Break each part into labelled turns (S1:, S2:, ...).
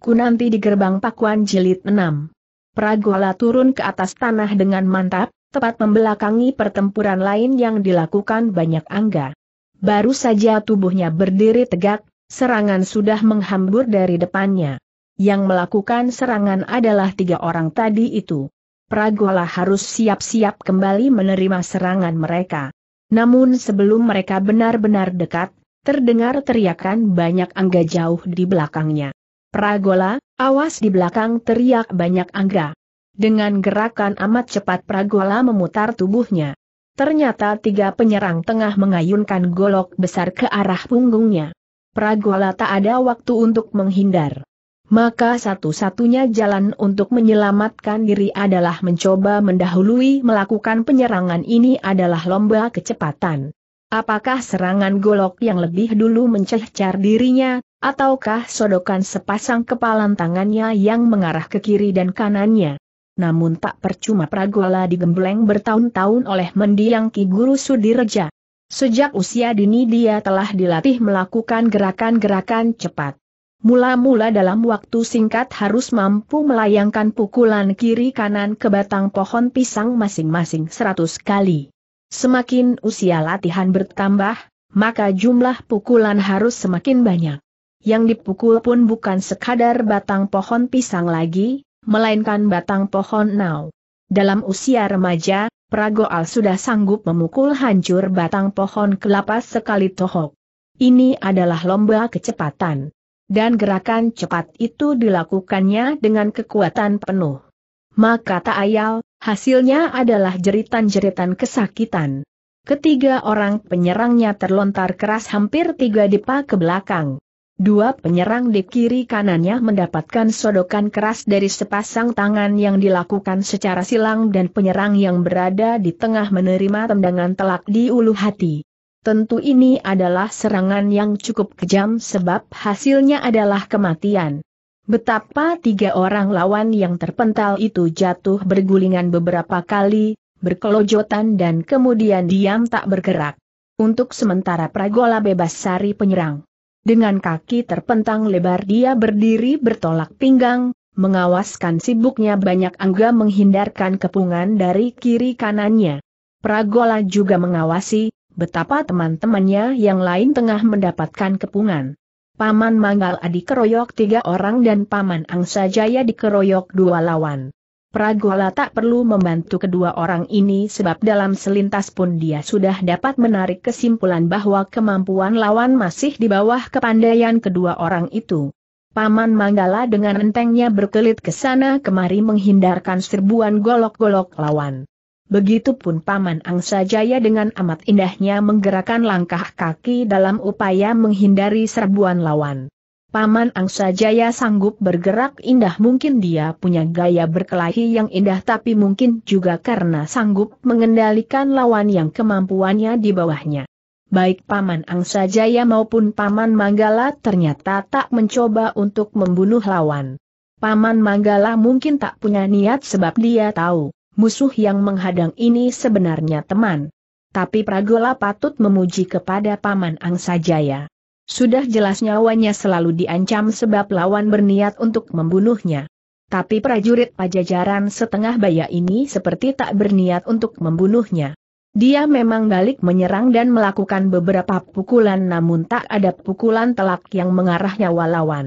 S1: Ku nanti di gerbang Pakuan Jilid 6. Pragola turun ke atas tanah dengan mantap, tepat membelakangi pertempuran lain yang dilakukan banyak angga. Baru saja tubuhnya berdiri tegak, serangan sudah menghambur dari depannya. Yang melakukan serangan adalah tiga orang tadi itu. Pragola harus siap-siap kembali menerima serangan mereka. Namun sebelum mereka benar-benar dekat, terdengar teriakan banyak angga jauh di belakangnya. Pragola, awas di belakang teriak banyak Anggra. Dengan gerakan amat cepat Pragola memutar tubuhnya. Ternyata tiga penyerang tengah mengayunkan golok besar ke arah punggungnya. Pragola tak ada waktu untuk menghindar. Maka satu-satunya jalan untuk menyelamatkan diri adalah mencoba mendahului melakukan penyerangan ini adalah lomba kecepatan. Apakah serangan golok yang lebih dulu mencecar dirinya, ataukah sodokan sepasang kepalan tangannya yang mengarah ke kiri dan kanannya? Namun tak percuma Pragola digembleng bertahun-tahun oleh mendiang Ki Guru Sudireja. Sejak usia dini dia telah dilatih melakukan gerakan-gerakan cepat. Mula-mula dalam waktu singkat harus mampu melayangkan pukulan kiri kanan ke batang pohon pisang masing-masing 100 kali. Semakin usia latihan bertambah, maka jumlah pukulan harus semakin banyak. Yang dipukul pun bukan sekadar batang pohon pisang lagi, melainkan batang pohon nau. Dalam usia remaja, Pragoal sudah sanggup memukul hancur batang pohon kelapa sekali tohok. Ini adalah lomba kecepatan. Dan gerakan cepat itu dilakukannya dengan kekuatan penuh. Maka tak ayal, Hasilnya adalah jeritan-jeritan kesakitan. Ketiga orang penyerangnya terlontar keras hampir tiga depa ke belakang. Dua penyerang di kiri kanannya mendapatkan sodokan keras dari sepasang tangan yang dilakukan secara silang dan penyerang yang berada di tengah menerima tendangan telak di ulu hati. Tentu ini adalah serangan yang cukup kejam sebab hasilnya adalah kematian. Betapa tiga orang lawan yang terpental itu jatuh bergulingan beberapa kali, berkelojotan dan kemudian diam tak bergerak. Untuk sementara Pragola bebas sari penyerang. Dengan kaki terpentang lebar dia berdiri bertolak pinggang, mengawaskan sibuknya banyak angga menghindarkan kepungan dari kiri kanannya. Pragola juga mengawasi, betapa teman-temannya yang lain tengah mendapatkan kepungan. Paman Manggal dikeroyok tiga orang dan Paman Angsa Jaya dikeroyok dua lawan. Pragola tak perlu membantu kedua orang ini sebab dalam selintas pun dia sudah dapat menarik kesimpulan bahwa kemampuan lawan masih di bawah kepandaian kedua orang itu. Paman Manggala dengan entengnya berkelit ke sana kemari menghindarkan serbuan golok-golok lawan. Begitupun Paman Angsa Jaya dengan amat indahnya menggerakkan langkah kaki dalam upaya menghindari serbuan lawan. Paman Angsa Jaya sanggup bergerak indah mungkin dia punya gaya berkelahi yang indah tapi mungkin juga karena sanggup mengendalikan lawan yang kemampuannya di bawahnya. Baik Paman Angsa Jaya maupun Paman Manggala ternyata tak mencoba untuk membunuh lawan. Paman Manggala mungkin tak punya niat sebab dia tahu musuh yang menghadang ini sebenarnya teman. Tapi Pragola patut memuji kepada Paman Angsajaya. Sudah jelas nyawanya selalu diancam sebab lawan berniat untuk membunuhnya. Tapi prajurit pajajaran setengah baya ini seperti tak berniat untuk membunuhnya. Dia memang balik menyerang dan melakukan beberapa pukulan namun tak ada pukulan telak yang mengarahnya nyawa lawan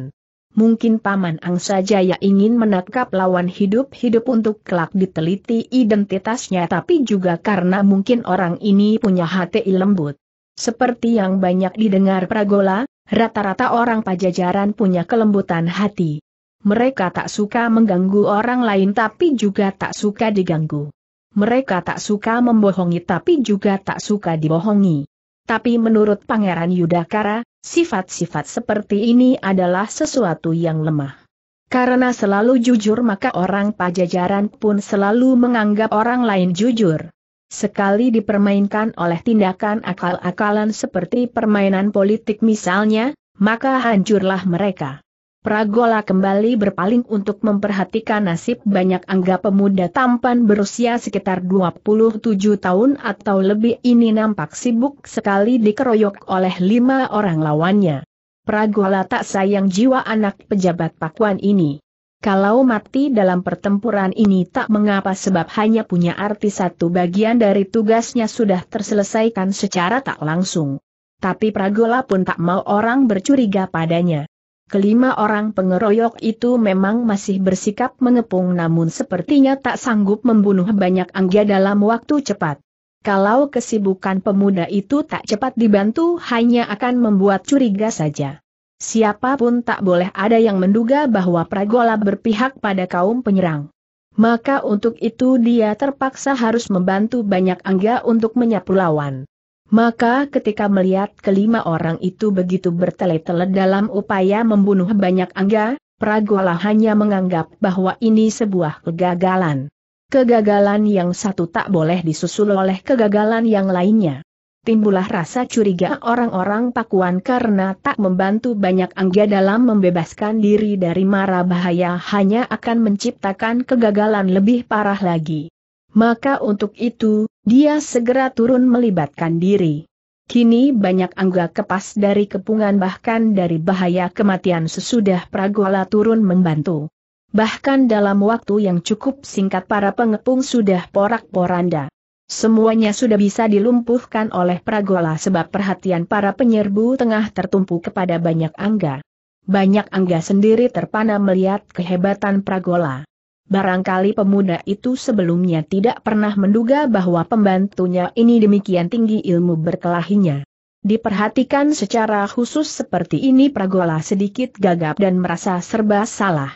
S1: mungkin Paman Ang saja yang ingin menangkap lawan hidup-hidup untuk kelak diteliti identitasnya tapi juga karena mungkin orang ini punya hati lembut. Seperti yang banyak didengar Pragola, rata-rata orang pajajaran punya kelembutan hati. Mereka tak suka mengganggu orang lain tapi juga tak suka diganggu. Mereka tak suka membohongi tapi juga tak suka dibohongi tapi menurut Pangeran Yudhakara, sifat-sifat seperti ini adalah sesuatu yang lemah. Karena selalu jujur maka orang pajajaran pun selalu menganggap orang lain jujur. Sekali dipermainkan oleh tindakan akal-akalan seperti permainan politik misalnya, maka hancurlah mereka. Pragola kembali berpaling untuk memperhatikan nasib banyak angga pemuda tampan berusia sekitar 27 tahun atau lebih ini nampak sibuk sekali dikeroyok oleh lima orang lawannya. Pragola tak sayang jiwa anak pejabat pakuan ini. Kalau mati dalam pertempuran ini tak mengapa sebab hanya punya arti satu bagian dari tugasnya sudah terselesaikan secara tak langsung. Tapi Pragola pun tak mau orang bercuriga padanya. Kelima orang pengeroyok itu memang masih bersikap mengepung namun sepertinya tak sanggup membunuh banyak anggia dalam waktu cepat. Kalau kesibukan pemuda itu tak cepat dibantu hanya akan membuat curiga saja. Siapapun tak boleh ada yang menduga bahwa Pragola berpihak pada kaum penyerang. Maka untuk itu dia terpaksa harus membantu banyak angga untuk menyapu lawan. Maka ketika melihat kelima orang itu begitu bertele-tele dalam upaya membunuh banyak angga, Pragola hanya menganggap bahwa ini sebuah kegagalan. Kegagalan yang satu tak boleh disusul oleh kegagalan yang lainnya. Timbullah rasa curiga orang-orang Pakuan karena tak membantu banyak angga dalam membebaskan diri dari mara bahaya hanya akan menciptakan kegagalan lebih parah lagi. Maka untuk itu, dia segera turun melibatkan diri. Kini banyak angga kepas dari kepungan bahkan dari bahaya kematian sesudah Pragola turun membantu. Bahkan dalam waktu yang cukup singkat para pengepung sudah porak-poranda. Semuanya sudah bisa dilumpuhkan oleh Pragola sebab perhatian para penyerbu tengah tertumpu kepada banyak angga. Banyak angga sendiri terpana melihat kehebatan Pragola. Barangkali pemuda itu sebelumnya tidak pernah menduga bahwa pembantunya ini demikian tinggi ilmu berkelahinya. Diperhatikan secara khusus seperti ini Pragola sedikit gagap dan merasa serba salah.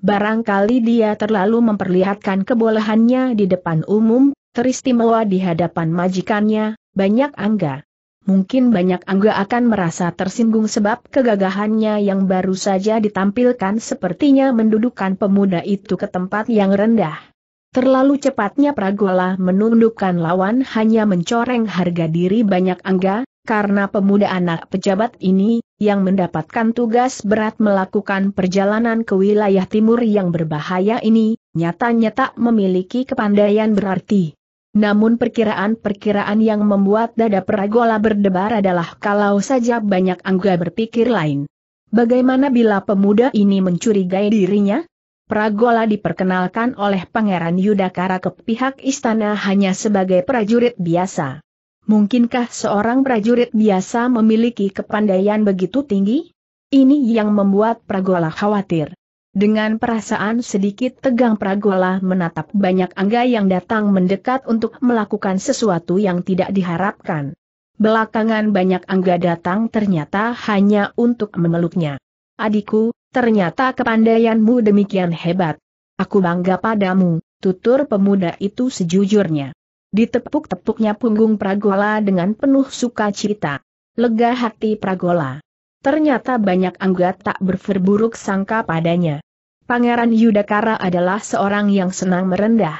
S1: Barangkali dia terlalu memperlihatkan kebolehannya di depan umum, teristimewa di hadapan majikannya, banyak angga mungkin banyak angga akan merasa tersinggung sebab kegagahannya yang baru saja ditampilkan sepertinya mendudukan pemuda itu ke tempat yang rendah. Terlalu cepatnya Pragola menundukkan lawan hanya mencoreng harga diri banyak angga, karena pemuda anak pejabat ini, yang mendapatkan tugas berat melakukan perjalanan ke wilayah timur yang berbahaya ini, nyatanya tak memiliki kepandaian berarti. Namun perkiraan-perkiraan yang membuat dada Peragola berdebar adalah kalau saja banyak angga berpikir lain. Bagaimana bila pemuda ini mencurigai dirinya? Pragola diperkenalkan oleh Pangeran Yudhakara ke pihak istana hanya sebagai prajurit biasa. Mungkinkah seorang prajurit biasa memiliki kepandaian begitu tinggi? Ini yang membuat Pragola khawatir. Dengan perasaan sedikit tegang Pragola menatap banyak angga yang datang mendekat untuk melakukan sesuatu yang tidak diharapkan. Belakangan banyak angga datang ternyata hanya untuk memeluknya. Adikku, ternyata kepandaianmu demikian hebat. Aku bangga padamu, tutur pemuda itu sejujurnya. Ditepuk-tepuknya punggung Pragola dengan penuh sukacita. Lega hati Pragola. Ternyata banyak anggota tak berferburuk sangka padanya. Pangeran Yudakara adalah seorang yang senang merendah.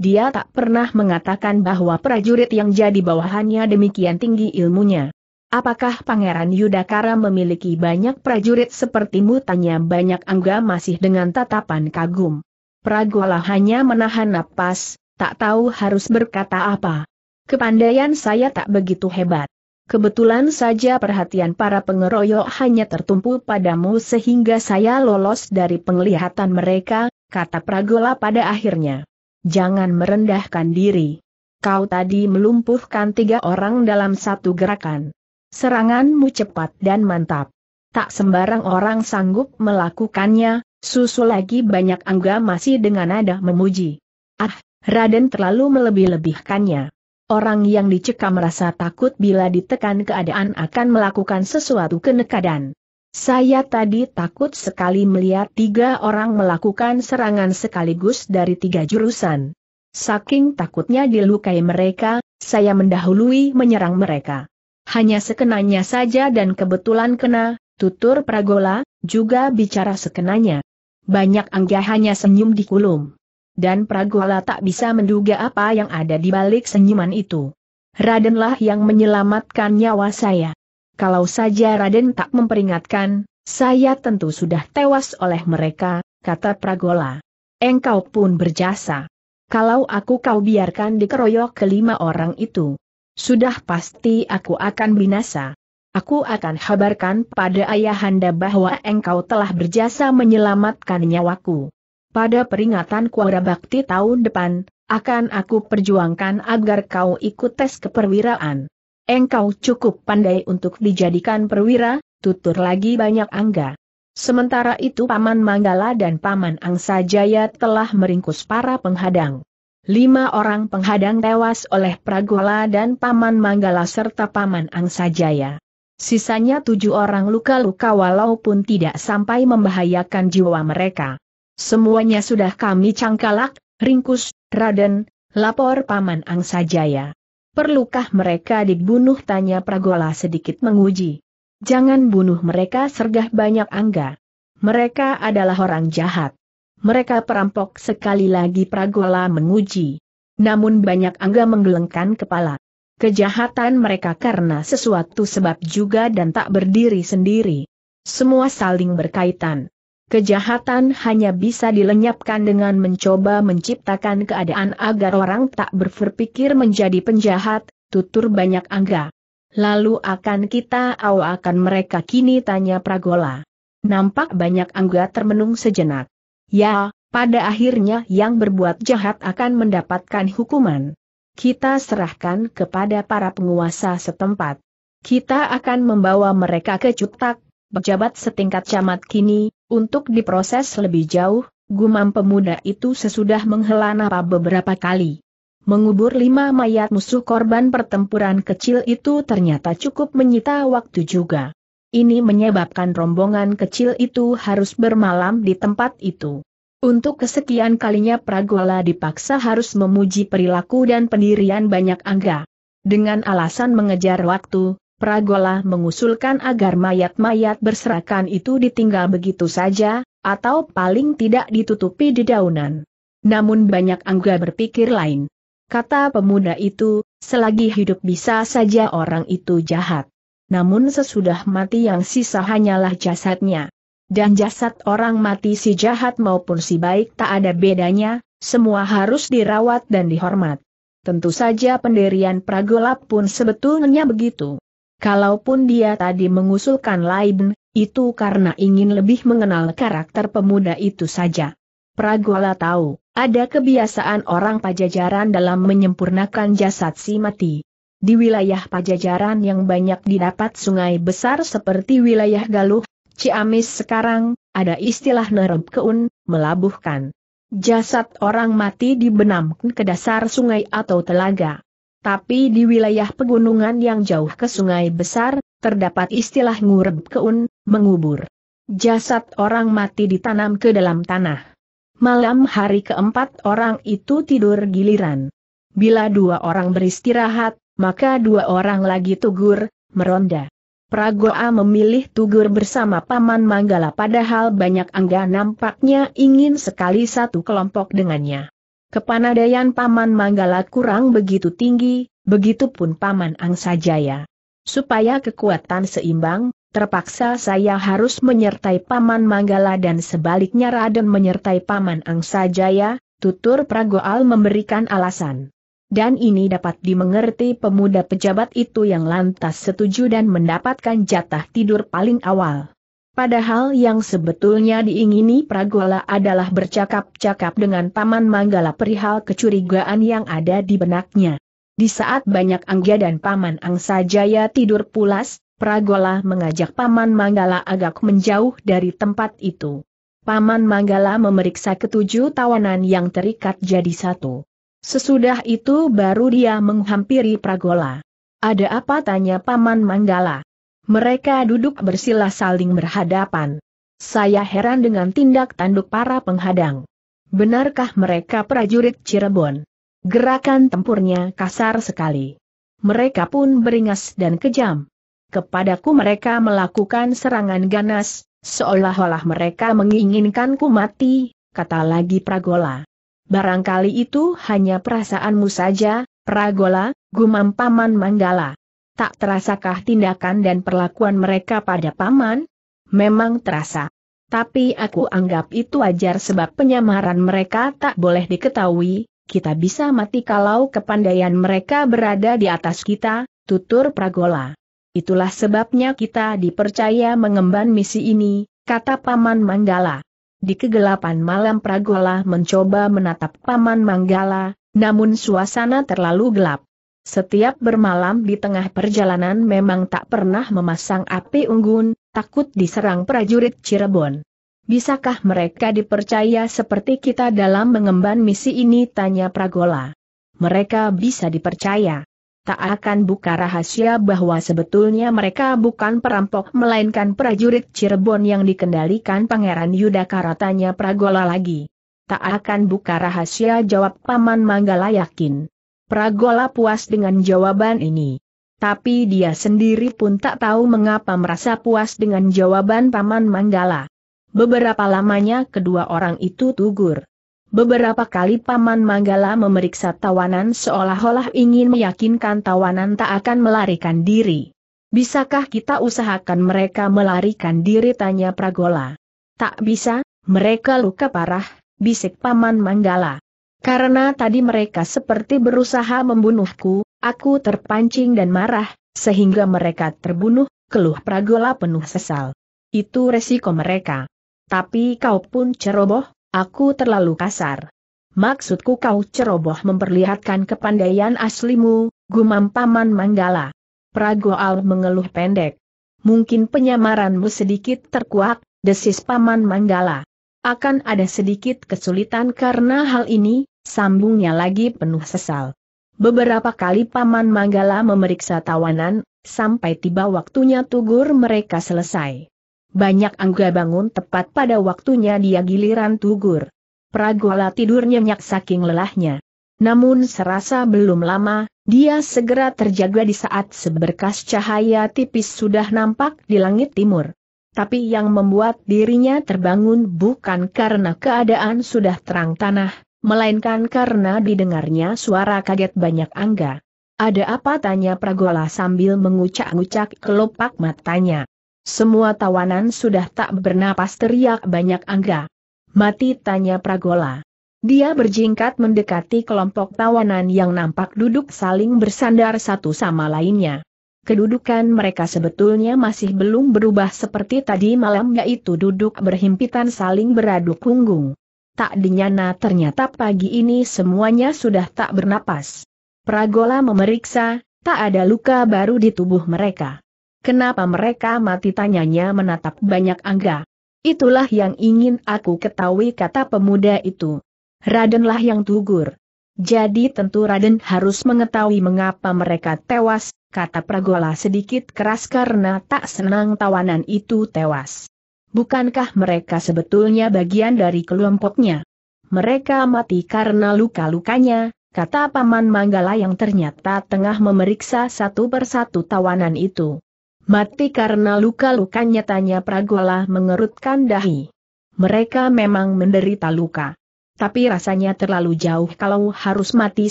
S1: Dia tak pernah mengatakan bahwa prajurit yang jadi bawahannya demikian tinggi ilmunya. Apakah Pangeran Yudakara memiliki banyak prajurit sepertimu? Tanya banyak angga masih dengan tatapan kagum. Pragola hanya menahan napas, tak tahu harus berkata apa. Kepandaian saya tak begitu hebat. Kebetulan saja perhatian para pengeroyok hanya tertumpu padamu sehingga saya lolos dari penglihatan mereka, kata Pragola pada akhirnya. Jangan merendahkan diri. Kau tadi melumpuhkan tiga orang dalam satu gerakan. Seranganmu cepat dan mantap. Tak sembarang orang sanggup melakukannya, Susu lagi banyak angga masih dengan nada memuji. Ah, Raden terlalu melebih-lebihkannya. Orang yang dicekam merasa takut bila ditekan keadaan akan melakukan sesuatu kenekadan. Saya tadi takut sekali melihat tiga orang melakukan serangan sekaligus dari tiga jurusan. Saking takutnya dilukai mereka, saya mendahului menyerang mereka. Hanya sekenanya saja dan kebetulan kena, tutur Pragola, juga bicara sekenanya. Banyak hanya senyum di kulum dan Pragola tak bisa menduga apa yang ada di balik senyuman itu. Radenlah yang menyelamatkan nyawa saya. Kalau saja Raden tak memperingatkan, saya tentu sudah tewas oleh mereka, kata Pragola. Engkau pun berjasa. Kalau aku kau biarkan dikeroyok kelima orang itu, sudah pasti aku akan binasa. Aku akan habarkan pada ayahanda bahwa engkau telah berjasa menyelamatkan nyawaku pada peringatan Kuara Bakti tahun depan, akan aku perjuangkan agar kau ikut tes keperwiraan. Engkau cukup pandai untuk dijadikan perwira, tutur lagi banyak angga. Sementara itu Paman Manggala dan Paman Angsa Jaya telah meringkus para penghadang. Lima orang penghadang tewas oleh Pragola dan Paman Manggala serta Paman Angsa Jaya. Sisanya tujuh orang luka-luka walaupun tidak sampai membahayakan jiwa mereka. Semuanya sudah kami cangkalak, ringkus, Raden, lapor Paman angsa jaya. Perlukah mereka dibunuh tanya Pragola sedikit menguji. Jangan bunuh mereka sergah banyak angga. Mereka adalah orang jahat. Mereka perampok sekali lagi Pragola menguji. Namun banyak angga menggelengkan kepala. Kejahatan mereka karena sesuatu sebab juga dan tak berdiri sendiri. Semua saling berkaitan. Kejahatan hanya bisa dilenyapkan dengan mencoba menciptakan keadaan agar orang tak berpikir menjadi penjahat, tutur banyak angga. Lalu akan kita akan mereka kini tanya Pragola. Nampak banyak angga termenung sejenak. Ya, pada akhirnya yang berbuat jahat akan mendapatkan hukuman. Kita serahkan kepada para penguasa setempat. Kita akan membawa mereka ke cutak, pejabat setingkat camat kini, untuk diproses lebih jauh, gumam pemuda itu sesudah menghela napa beberapa kali. Mengubur lima mayat musuh korban pertempuran kecil itu ternyata cukup menyita waktu juga. Ini menyebabkan rombongan kecil itu harus bermalam di tempat itu. Untuk kesekian kalinya Pragola dipaksa harus memuji perilaku dan pendirian banyak angga. Dengan alasan mengejar waktu, Pragola mengusulkan agar mayat-mayat berserakan itu ditinggal begitu saja, atau paling tidak ditutupi di daunan. Namun banyak angga berpikir lain. Kata pemuda itu, selagi hidup bisa saja orang itu jahat. Namun sesudah mati yang sisa hanyalah jasadnya. Dan jasad orang mati si jahat maupun si baik tak ada bedanya, semua harus dirawat dan dihormat. Tentu saja pendirian Pragola pun sebetulnya begitu. Kalaupun dia tadi mengusulkan Laibn, itu karena ingin lebih mengenal karakter pemuda itu saja. Pragola tahu, ada kebiasaan orang pajajaran dalam menyempurnakan jasad si mati. Di wilayah pajajaran yang banyak didapat sungai besar seperti wilayah Galuh, Ciamis sekarang, ada istilah nerub keun, melabuhkan. Jasad orang mati dibenamkan ke dasar sungai atau telaga. Tapi di wilayah pegunungan yang jauh ke sungai besar, terdapat istilah ngureb keun, mengubur. Jasad orang mati ditanam ke dalam tanah. Malam hari keempat orang itu tidur giliran. Bila dua orang beristirahat, maka dua orang lagi tugur, meronda. Pragoa memilih tugur bersama Paman Manggala padahal banyak angga nampaknya ingin sekali satu kelompok dengannya kepanadaian Paman Manggala kurang begitu tinggi, begitupun Paman Angsajaya. Supaya kekuatan seimbang, terpaksa saya harus menyertai Paman Manggala dan sebaliknya Raden menyertai Paman Angsajaya, tutur Pragoal memberikan alasan. Dan ini dapat dimengerti pemuda pejabat itu yang lantas setuju dan mendapatkan jatah tidur paling awal. Padahal yang sebetulnya diingini Pragola adalah bercakap-cakap dengan Paman Manggala perihal kecurigaan yang ada di benaknya. Di saat banyak angga dan Paman Angsa Jaya tidur pulas, Pragola mengajak Paman Manggala agak menjauh dari tempat itu. Paman Manggala memeriksa ketujuh tawanan yang terikat jadi satu. Sesudah itu baru dia menghampiri Pragola. Ada apa tanya Paman Manggala? Mereka duduk bersila saling berhadapan. Saya heran dengan tindak tanduk para penghadang. Benarkah mereka prajurit Cirebon? Gerakan tempurnya kasar sekali. Mereka pun beringas dan kejam. Kepadaku mereka melakukan serangan ganas, seolah-olah mereka menginginkanku mati, kata lagi Pragola. Barangkali itu hanya perasaanmu saja, Pragola, gumam Paman Manggala. Tak terasakah tindakan dan perlakuan mereka pada paman? Memang terasa. Tapi aku anggap itu wajar sebab penyamaran mereka tak boleh diketahui, kita bisa mati kalau kepandaian mereka berada di atas kita, tutur Pragola. Itulah sebabnya kita dipercaya mengemban misi ini, kata Paman Manggala. Di kegelapan malam Pragola mencoba menatap Paman Manggala, namun suasana terlalu gelap. Setiap bermalam di tengah perjalanan memang tak pernah memasang api unggun, takut diserang prajurit Cirebon. Bisakah mereka dipercaya seperti kita dalam mengemban misi ini? Tanya Pragola. Mereka bisa dipercaya. Tak akan buka rahasia bahwa sebetulnya mereka bukan perampok melainkan prajurit Cirebon yang dikendalikan Pangeran Yudhakara tanya Pragola lagi. Tak akan buka rahasia jawab Paman Manggala yakin. Pragola puas dengan jawaban ini. Tapi dia sendiri pun tak tahu mengapa merasa puas dengan jawaban Paman Manggala. Beberapa lamanya kedua orang itu tugur. Beberapa kali Paman Manggala memeriksa tawanan seolah-olah ingin meyakinkan tawanan tak akan melarikan diri. Bisakah kita usahakan mereka melarikan diri tanya Pragola? Tak bisa, mereka luka parah, bisik Paman Manggala. Karena tadi mereka seperti berusaha membunuhku, aku terpancing dan marah, sehingga mereka terbunuh, keluh Pragola penuh sesal. Itu resiko mereka. Tapi kau pun ceroboh, aku terlalu kasar. Maksudku kau ceroboh memperlihatkan kepandaian aslimu, gumam Paman Manggala. Pragoal mengeluh pendek. Mungkin penyamaranmu sedikit terkuak, desis Paman Manggala akan ada sedikit kesulitan karena hal ini, sambungnya lagi penuh sesal. Beberapa kali Paman Manggala memeriksa tawanan, sampai tiba waktunya tugur mereka selesai. Banyak angga bangun tepat pada waktunya dia giliran tugur. Pragola tidur nyenyak saking lelahnya. Namun serasa belum lama, dia segera terjaga di saat seberkas cahaya tipis sudah nampak di langit timur. Tapi yang membuat dirinya terbangun bukan karena keadaan sudah terang tanah, melainkan karena didengarnya suara kaget banyak angga. Ada apa tanya Pragola sambil mengucak-ngucak kelopak matanya. Semua tawanan sudah tak bernapas teriak banyak angga. Mati tanya Pragola. Dia berjingkat mendekati kelompok tawanan yang nampak duduk saling bersandar satu sama lainnya kedudukan mereka sebetulnya masih belum berubah seperti tadi malam yaitu duduk berhimpitan saling beradu punggung. Tak dinyana ternyata pagi ini semuanya sudah tak bernapas. Pragola memeriksa, tak ada luka baru di tubuh mereka. Kenapa mereka mati tanyanya menatap banyak angga. Itulah yang ingin aku ketahui kata pemuda itu. Radenlah yang tugur. Jadi tentu Raden harus mengetahui mengapa mereka tewas, kata Pragola sedikit keras karena tak senang tawanan itu tewas. Bukankah mereka sebetulnya bagian dari kelompoknya? Mereka mati karena luka-lukanya, kata Paman Manggala yang ternyata tengah memeriksa satu persatu tawanan itu. Mati karena luka-lukanya tanya Pragola mengerutkan dahi. Mereka memang menderita luka tapi rasanya terlalu jauh kalau harus mati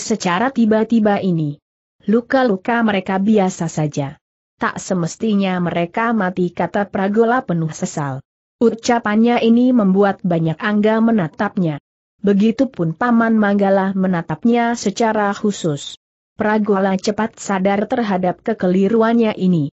S1: secara tiba-tiba ini. Luka-luka mereka biasa saja. Tak semestinya mereka mati kata Pragola penuh sesal. Ucapannya ini membuat banyak angga menatapnya. Begitupun Paman Manggala menatapnya secara khusus. Pragola cepat sadar terhadap kekeliruannya ini.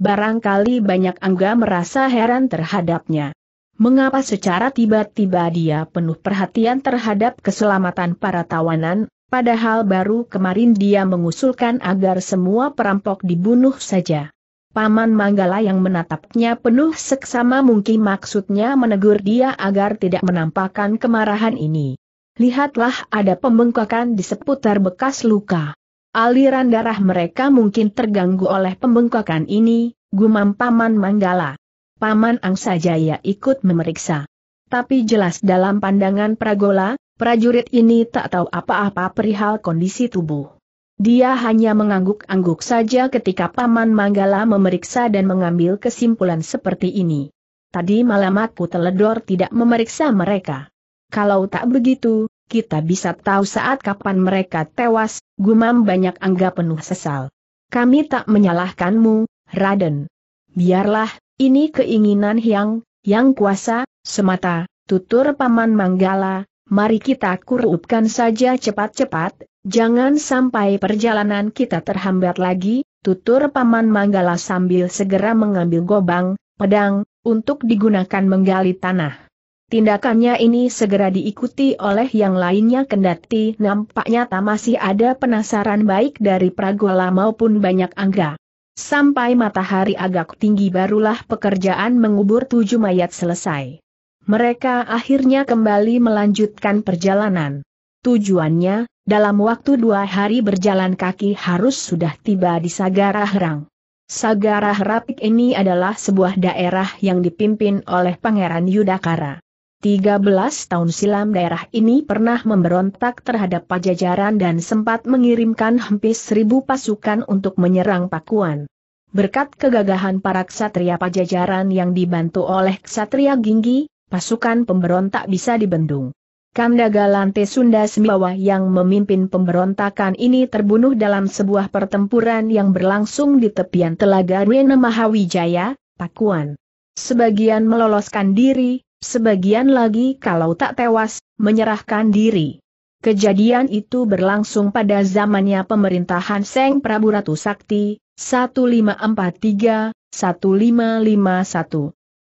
S1: Barangkali banyak angga merasa heran terhadapnya. Mengapa secara tiba-tiba dia penuh perhatian terhadap keselamatan para tawanan, padahal baru kemarin dia mengusulkan agar semua perampok dibunuh saja. Paman Manggala yang menatapnya penuh seksama mungkin maksudnya menegur dia agar tidak menampakkan kemarahan ini. Lihatlah ada pembengkakan di seputar bekas luka. Aliran darah mereka mungkin terganggu oleh pembengkakan ini, gumam Paman Manggala. Paman ya ikut memeriksa. Tapi jelas dalam pandangan Pragola, prajurit ini tak tahu apa-apa perihal kondisi tubuh. Dia hanya mengangguk-angguk saja ketika Paman Manggala memeriksa dan mengambil kesimpulan seperti ini. Tadi malam aku teledor tidak memeriksa mereka. Kalau tak begitu, kita bisa tahu saat kapan mereka tewas, gumam banyak anggap penuh sesal. Kami tak menyalahkanmu, Raden. Biarlah, ini keinginan yang, yang kuasa, semata, tutur Paman Manggala, mari kita kurupkan saja cepat-cepat, jangan sampai perjalanan kita terhambat lagi, tutur Paman Manggala sambil segera mengambil gobang, pedang, untuk digunakan menggali tanah. Tindakannya ini segera diikuti oleh yang lainnya kendati nampaknya tak masih ada penasaran baik dari Pragola maupun banyak angga. Sampai matahari agak tinggi barulah pekerjaan mengubur tujuh mayat selesai. Mereka akhirnya kembali melanjutkan perjalanan. Tujuannya, dalam waktu dua hari berjalan kaki harus sudah tiba di Sagara Herang. Sagara Herapik ini adalah sebuah daerah yang dipimpin oleh Pangeran Yudakara. 13 tahun silam daerah ini pernah memberontak terhadap pajajaran dan sempat mengirimkan hampir seribu pasukan untuk menyerang Pakuan. Berkat kegagahan para ksatria pajajaran yang dibantu oleh ksatria Ginggi, pasukan pemberontak bisa dibendung. Kanda Galante Sunda Sembawa yang memimpin pemberontakan ini terbunuh dalam sebuah pertempuran yang berlangsung di tepian telaga Rene Mahawijaya, Pakuan. Sebagian meloloskan diri, Sebagian lagi kalau tak tewas, menyerahkan diri. Kejadian itu berlangsung pada zamannya pemerintahan Seng Prabu Ratu Sakti, 1543-1551.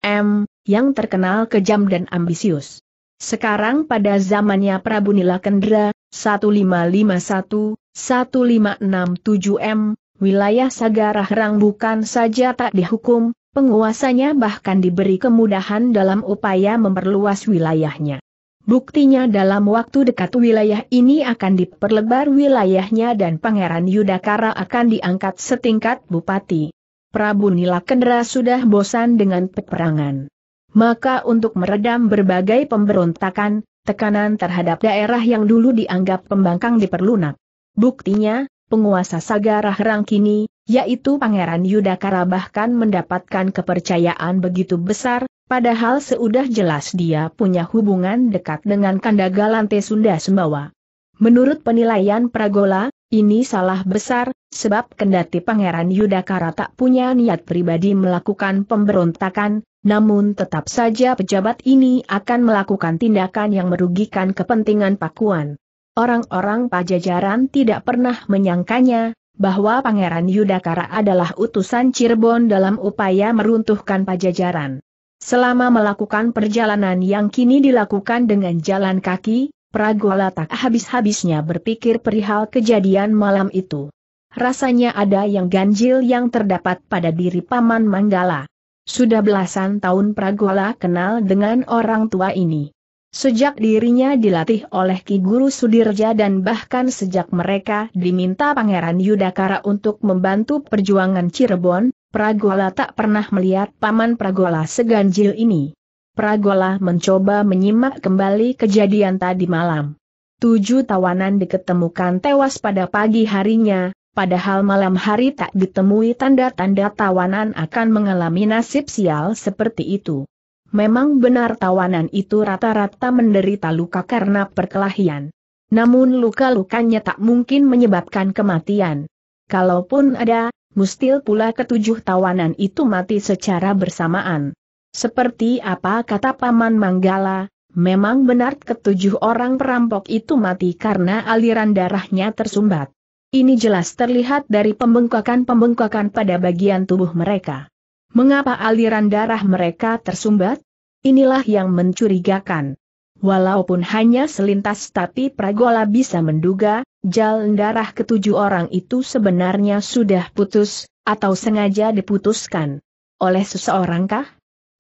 S1: M, yang terkenal kejam dan ambisius. Sekarang pada zamannya Prabu Nila Kendra 1551-1567 M, wilayah Sagarah bukan saja tak dihukum, Penguasanya bahkan diberi kemudahan dalam upaya memperluas wilayahnya. Buktinya dalam waktu dekat wilayah ini akan diperlebar wilayahnya dan Pangeran Yudakara akan diangkat setingkat bupati. Prabu Nila Nilakendra sudah bosan dengan peperangan. Maka untuk meredam berbagai pemberontakan, tekanan terhadap daerah yang dulu dianggap pembangkang diperlunak. Buktinya, penguasa Sagarah Rangkini, yaitu Pangeran Yudhakara bahkan mendapatkan kepercayaan begitu besar, padahal seudah jelas dia punya hubungan dekat dengan Kandagalante Sunda Sembawa. Menurut penilaian Pragola, ini salah besar, sebab kendati Pangeran Yudhakara tak punya niat pribadi melakukan pemberontakan, namun tetap saja pejabat ini akan melakukan tindakan yang merugikan kepentingan Pakuan. Orang-orang pajajaran tidak pernah menyangkanya, bahwa Pangeran Yudakara adalah utusan Cirebon dalam upaya meruntuhkan pajajaran. Selama melakukan perjalanan yang kini dilakukan dengan jalan kaki, Pragola tak habis-habisnya berpikir perihal kejadian malam itu. Rasanya ada yang ganjil yang terdapat pada diri Paman Manggala. Sudah belasan tahun Pragola kenal dengan orang tua ini. Sejak dirinya dilatih oleh Ki Guru Sudirja dan bahkan sejak mereka diminta Pangeran Yudakara untuk membantu perjuangan Cirebon, Pragola tak pernah melihat Paman Pragola seganjil ini. Pragola mencoba menyimak kembali kejadian tadi malam. Tujuh tawanan diketemukan tewas pada pagi harinya, padahal malam hari tak ditemui tanda-tanda tawanan akan mengalami nasib sial seperti itu. Memang benar tawanan itu rata-rata menderita luka karena perkelahian. Namun luka-lukanya tak mungkin menyebabkan kematian. Kalaupun ada, mustil pula ketujuh tawanan itu mati secara bersamaan. Seperti apa kata Paman Manggala, memang benar ketujuh orang perampok itu mati karena aliran darahnya tersumbat. Ini jelas terlihat dari pembengkakan-pembengkakan pada bagian tubuh mereka. Mengapa aliran darah mereka tersumbat? Inilah yang mencurigakan. Walaupun hanya selintas tapi Pragola bisa menduga, jalan darah ketujuh orang itu sebenarnya sudah putus, atau sengaja diputuskan. Oleh seseorangkah?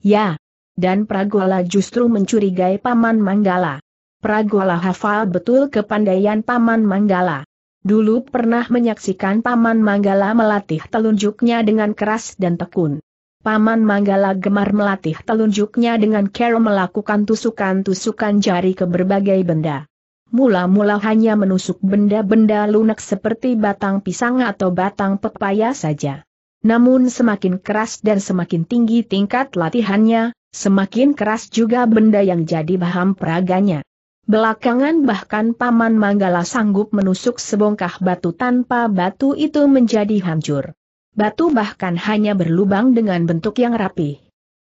S1: Ya. Dan Pragola justru mencurigai Paman Manggala. Pragola hafal betul kepandaian Paman Manggala. Dulu pernah menyaksikan Paman Manggala melatih telunjuknya dengan keras dan tekun. Paman Manggala gemar melatih telunjuknya dengan cara melakukan tusukan-tusukan jari ke berbagai benda. Mula-mula hanya menusuk benda-benda lunak seperti batang pisang atau batang pepaya saja. Namun semakin keras dan semakin tinggi tingkat latihannya, semakin keras juga benda yang jadi bahan peraganya. Belakangan bahkan Paman Manggala sanggup menusuk sebongkah batu tanpa batu itu menjadi hancur batu bahkan hanya berlubang dengan bentuk yang rapi.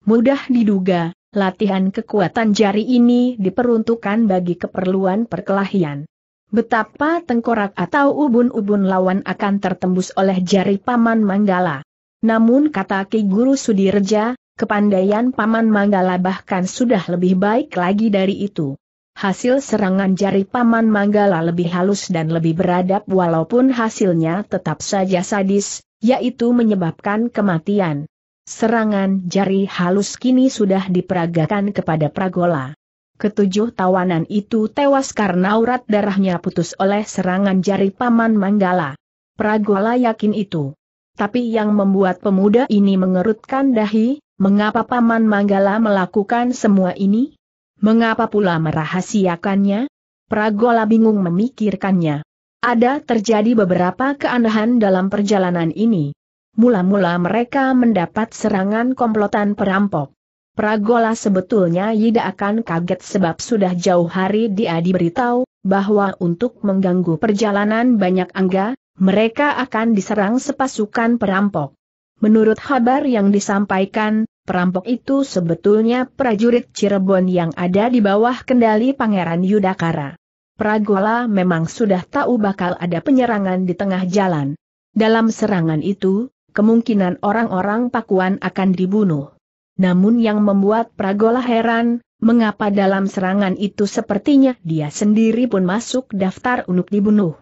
S1: Mudah diduga, latihan kekuatan jari ini diperuntukkan bagi keperluan perkelahian. Betapa tengkorak atau ubun-ubun lawan akan tertembus oleh jari Paman Manggala. Namun kata Ki Guru Sudirja, kepandaian Paman Manggala bahkan sudah lebih baik lagi dari itu. Hasil serangan jari Paman Manggala lebih halus dan lebih beradab walaupun hasilnya tetap saja sadis, yaitu menyebabkan kematian. Serangan jari halus kini sudah diperagakan kepada Pragola. Ketujuh tawanan itu tewas karena urat darahnya putus oleh serangan jari Paman Manggala. Pragola yakin itu. Tapi yang membuat pemuda ini mengerutkan dahi, mengapa Paman Manggala melakukan semua ini? Mengapa pula merahasiakannya? Pragola bingung memikirkannya. Ada terjadi beberapa keanehan dalam perjalanan ini. Mula-mula mereka mendapat serangan komplotan perampok. Pragola sebetulnya Yida akan kaget sebab sudah jauh hari dia diberitahu bahwa untuk mengganggu perjalanan banyak angga, mereka akan diserang sepasukan perampok. Menurut kabar yang disampaikan, perampok itu sebetulnya prajurit Cirebon yang ada di bawah kendali Pangeran Yudakara. Pragola memang sudah tahu bakal ada penyerangan di tengah jalan. Dalam serangan itu, kemungkinan orang-orang Pakuan akan dibunuh. Namun yang membuat Pragola heran, mengapa dalam serangan itu sepertinya dia sendiri pun masuk daftar untuk dibunuh.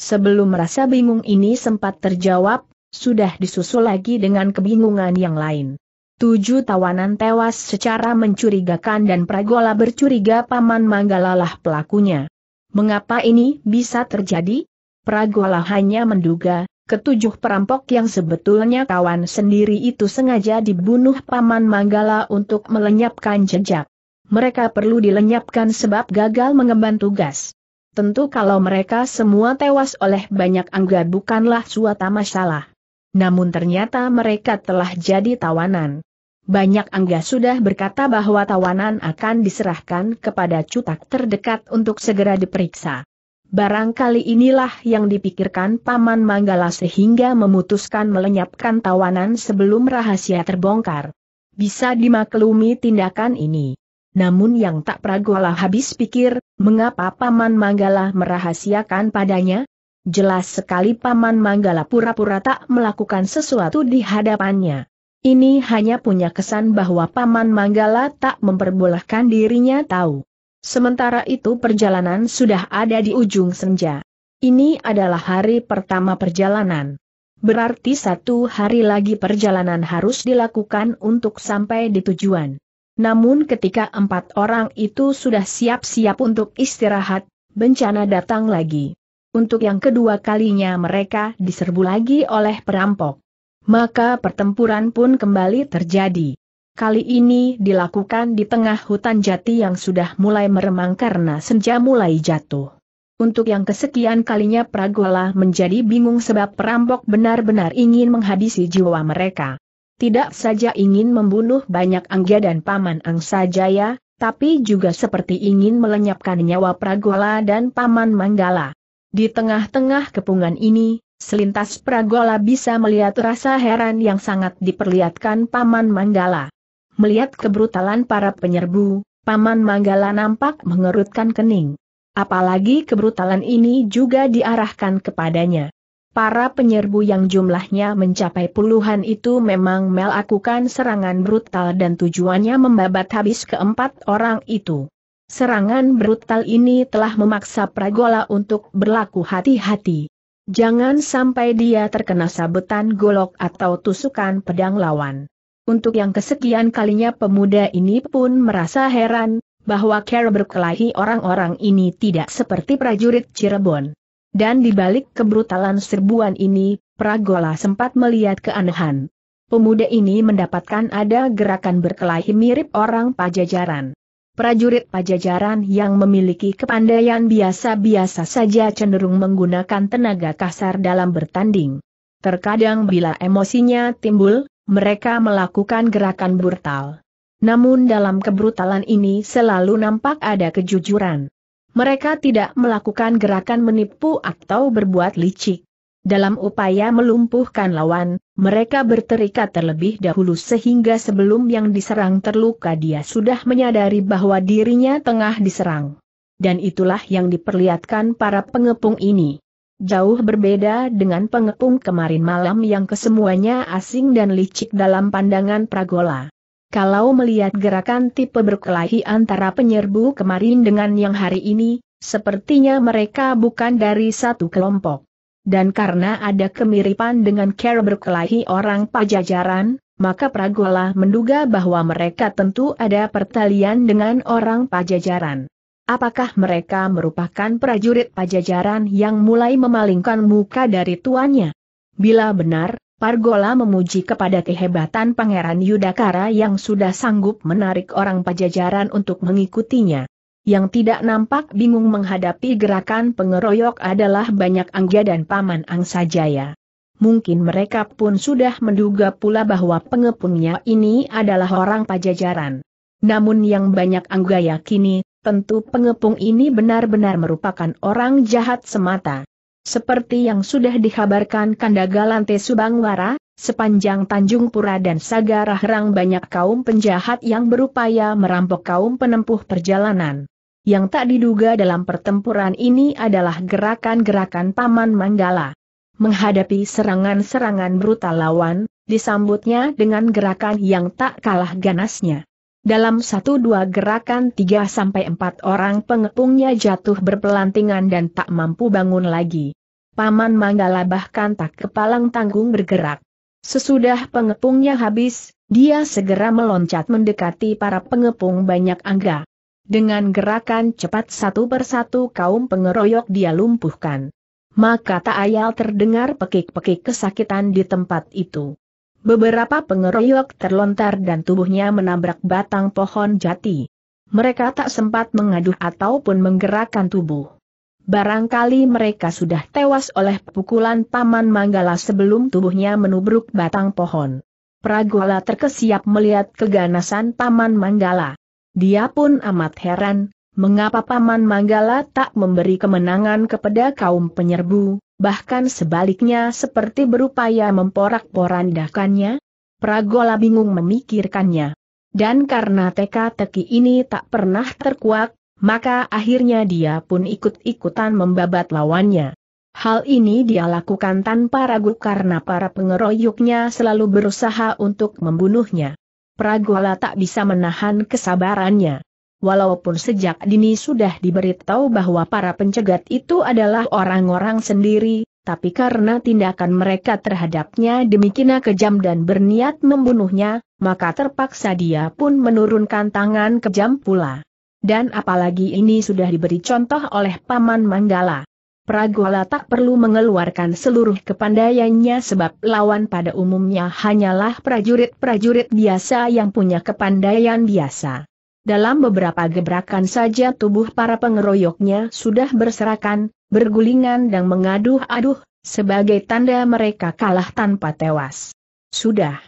S1: Sebelum merasa bingung ini sempat terjawab, sudah disusul lagi dengan kebingungan yang lain. Tujuh tawanan tewas secara mencurigakan dan Pragola bercuriga Paman Manggalalah pelakunya. Mengapa ini bisa terjadi? Pragola hanya menduga, ketujuh perampok yang sebetulnya kawan sendiri itu sengaja dibunuh Paman Manggala untuk melenyapkan jejak. Mereka perlu dilenyapkan sebab gagal mengemban tugas. Tentu kalau mereka semua tewas oleh banyak angga bukanlah suatu masalah. Namun ternyata mereka telah jadi tawanan. Banyak angga sudah berkata bahwa tawanan akan diserahkan kepada cutak terdekat untuk segera diperiksa. Barangkali inilah yang dipikirkan Paman Manggala sehingga memutuskan melenyapkan tawanan sebelum rahasia terbongkar. Bisa dimaklumi tindakan ini. Namun yang tak pragola habis pikir, mengapa Paman Manggala merahasiakan padanya? Jelas sekali Paman Manggala pura-pura tak melakukan sesuatu di hadapannya. Ini hanya punya kesan bahwa Paman Manggala tak memperbolehkan dirinya tahu. Sementara itu perjalanan sudah ada di ujung senja. Ini adalah hari pertama perjalanan. Berarti satu hari lagi perjalanan harus dilakukan untuk sampai di tujuan. Namun ketika empat orang itu sudah siap-siap untuk istirahat, bencana datang lagi. Untuk yang kedua kalinya mereka diserbu lagi oleh perampok maka pertempuran pun kembali terjadi. Kali ini dilakukan di tengah hutan jati yang sudah mulai meremang karena senja mulai jatuh. Untuk yang kesekian kalinya Pragola menjadi bingung sebab perampok benar-benar ingin menghabisi jiwa mereka. Tidak saja ingin membunuh banyak Angga dan Paman Angsa Jaya, tapi juga seperti ingin melenyapkan nyawa Pragola dan Paman Manggala. Di tengah-tengah kepungan ini, Selintas Pragola bisa melihat rasa heran yang sangat diperlihatkan Paman Manggala. Melihat kebrutalan para penyerbu, Paman Manggala nampak mengerutkan kening. Apalagi kebrutalan ini juga diarahkan kepadanya. Para penyerbu yang jumlahnya mencapai puluhan itu memang melakukan serangan brutal dan tujuannya membabat habis keempat orang itu. Serangan brutal ini telah memaksa Pragola untuk berlaku hati-hati. Jangan sampai dia terkena sabetan golok atau tusukan pedang lawan. Untuk yang kesekian kalinya pemuda ini pun merasa heran, bahwa cara berkelahi orang-orang ini tidak seperti prajurit Cirebon. Dan di balik kebrutalan serbuan ini, Pragola sempat melihat keanehan. Pemuda ini mendapatkan ada gerakan berkelahi mirip orang pajajaran prajurit pajajaran yang memiliki kepandaian biasa-biasa saja cenderung menggunakan tenaga kasar dalam bertanding. Terkadang bila emosinya timbul, mereka melakukan gerakan brutal. Namun dalam kebrutalan ini selalu nampak ada kejujuran. Mereka tidak melakukan gerakan menipu atau berbuat licik. Dalam upaya melumpuhkan lawan, mereka berterikat terlebih dahulu sehingga sebelum yang diserang terluka dia sudah menyadari bahwa dirinya tengah diserang. Dan itulah yang diperlihatkan para pengepung ini. Jauh berbeda dengan pengepung kemarin malam yang kesemuanya asing dan licik dalam pandangan Pragola. Kalau melihat gerakan tipe berkelahi antara penyerbu kemarin dengan yang hari ini, sepertinya mereka bukan dari satu kelompok dan karena ada kemiripan dengan cara berkelahi orang pajajaran, maka Pragola menduga bahwa mereka tentu ada pertalian dengan orang pajajaran. Apakah mereka merupakan prajurit pajajaran yang mulai memalingkan muka dari tuannya? Bila benar, Pargola memuji kepada kehebatan Pangeran Yudakara yang sudah sanggup menarik orang pajajaran untuk mengikutinya. Yang tidak nampak bingung menghadapi gerakan pengeroyok adalah banyak Angga dan Paman Angsa Jaya. Mungkin mereka pun sudah menduga pula bahwa pengepungnya ini adalah orang pajajaran. Namun yang banyak Angga yakini, tentu pengepung ini benar-benar merupakan orang jahat semata. Seperti yang sudah dikabarkan Kandagalante Subangwara, sepanjang Tanjung Pura dan Sagara Rang banyak kaum penjahat yang berupaya merampok kaum penempuh perjalanan. Yang tak diduga dalam pertempuran ini adalah gerakan-gerakan Paman Manggala. Menghadapi serangan-serangan brutal lawan, disambutnya dengan gerakan yang tak kalah ganasnya. Dalam satu dua gerakan tiga sampai empat orang pengepungnya jatuh berpelantingan dan tak mampu bangun lagi. Paman Manggala bahkan tak kepalang tanggung bergerak. Sesudah pengepungnya habis, dia segera meloncat mendekati para pengepung banyak angga. Dengan gerakan cepat satu persatu kaum pengeroyok dia lumpuhkan. Maka tak ayal terdengar pekik-pekik kesakitan di tempat itu. Beberapa pengeroyok terlontar dan tubuhnya menabrak batang pohon jati. Mereka tak sempat mengaduh ataupun menggerakkan tubuh. Barangkali mereka sudah tewas oleh pukulan Paman Manggala sebelum tubuhnya menubruk batang pohon. Pragola terkesiap melihat keganasan Paman Manggala. Dia pun amat heran, mengapa Paman Manggala tak memberi kemenangan kepada kaum penyerbu, bahkan sebaliknya seperti berupaya memporak-porandakannya? Pragola bingung memikirkannya. Dan karena teka-teki ini tak pernah terkuak, maka akhirnya dia pun ikut-ikutan membabat lawannya. Hal ini dia lakukan tanpa ragu karena para pengeroyoknya selalu berusaha untuk membunuhnya. Pragola tak bisa menahan kesabarannya. Walaupun sejak dini sudah diberitahu bahwa para pencegat itu adalah orang-orang sendiri, tapi karena tindakan mereka terhadapnya demikian kejam dan berniat membunuhnya, maka terpaksa dia pun menurunkan tangan kejam pula. Dan apalagi ini sudah diberi contoh oleh Paman Manggala. Pragola tak perlu mengeluarkan seluruh kepandaiannya sebab lawan pada umumnya hanyalah prajurit-prajurit biasa yang punya kepandaian biasa. Dalam beberapa gebrakan saja tubuh para pengeroyoknya sudah berserakan, bergulingan dan mengaduh-aduh, sebagai tanda mereka kalah tanpa tewas. Sudah.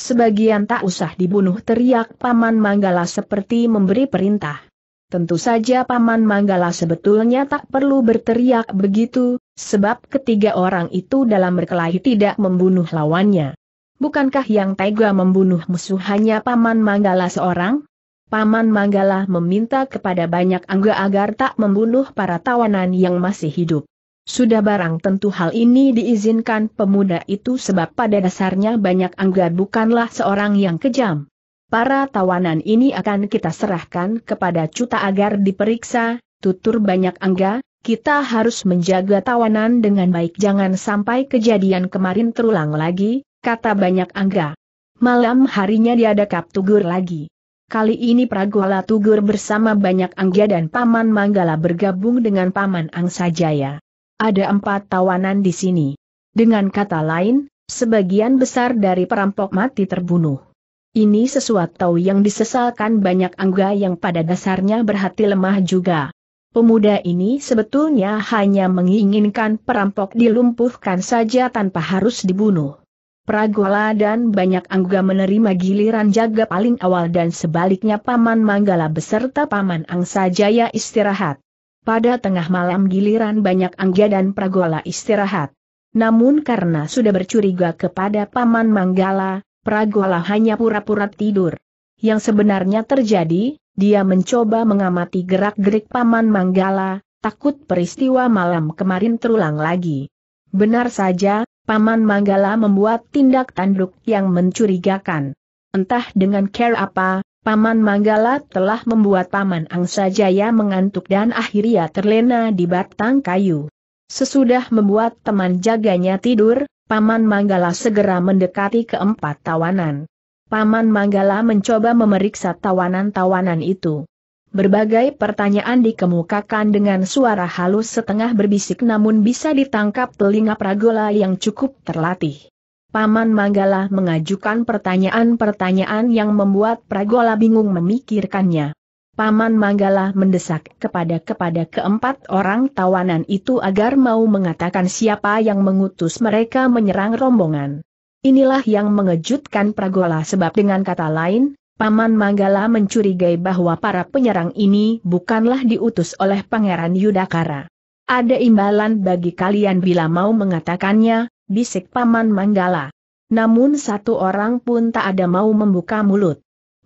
S1: Sebagian tak usah dibunuh teriak Paman Manggala seperti memberi perintah. Tentu saja Paman Manggala sebetulnya tak perlu berteriak begitu, sebab ketiga orang itu dalam berkelahi tidak membunuh lawannya. Bukankah yang tega membunuh musuh hanya Paman Manggala seorang? Paman Manggala meminta kepada banyak angga agar tak membunuh para tawanan yang masih hidup. Sudah barang tentu hal ini diizinkan pemuda itu sebab pada dasarnya banyak angga bukanlah seorang yang kejam. Para tawanan ini akan kita serahkan kepada Cuta agar diperiksa, tutur banyak angga, kita harus menjaga tawanan dengan baik jangan sampai kejadian kemarin terulang lagi, kata banyak angga. Malam harinya diadakap tugur lagi. Kali ini Pragola Tugur bersama banyak angga dan Paman Manggala bergabung dengan Paman Angsa Jaya. Ada empat tawanan di sini. Dengan kata lain, sebagian besar dari perampok mati terbunuh. Ini sesuatu yang disesalkan banyak angga yang pada dasarnya berhati lemah juga. Pemuda ini sebetulnya hanya menginginkan perampok dilumpuhkan saja tanpa harus dibunuh. Pragola dan banyak angga menerima giliran jaga paling awal dan sebaliknya Paman Manggala beserta Paman Angsa Jaya istirahat. Pada tengah malam giliran banyak angga dan Pragola istirahat. Namun karena sudah bercuriga kepada Paman Manggala, Pragola hanya pura-pura tidur. Yang sebenarnya terjadi, dia mencoba mengamati gerak-gerik Paman Manggala, takut peristiwa malam kemarin terulang lagi. Benar saja, Paman Manggala membuat tindak tanduk yang mencurigakan. Entah dengan care apa, Paman Manggala telah membuat Paman Angsa Jaya mengantuk dan akhirnya terlena di batang kayu. Sesudah membuat teman jaganya tidur, Paman Manggala segera mendekati keempat tawanan. Paman Manggala mencoba memeriksa tawanan-tawanan itu. Berbagai pertanyaan dikemukakan dengan suara halus setengah berbisik namun bisa ditangkap telinga Pragola yang cukup terlatih. Paman Manggala mengajukan pertanyaan-pertanyaan yang membuat Pragola bingung memikirkannya. Paman Manggala mendesak kepada-kepada keempat orang tawanan itu agar mau mengatakan siapa yang mengutus mereka menyerang rombongan. Inilah yang mengejutkan Pragola sebab dengan kata lain, Paman Manggala mencurigai bahwa para penyerang ini bukanlah diutus oleh Pangeran Yudakara. Ada imbalan bagi kalian bila mau mengatakannya, bisik Paman Manggala. Namun satu orang pun tak ada mau membuka mulut.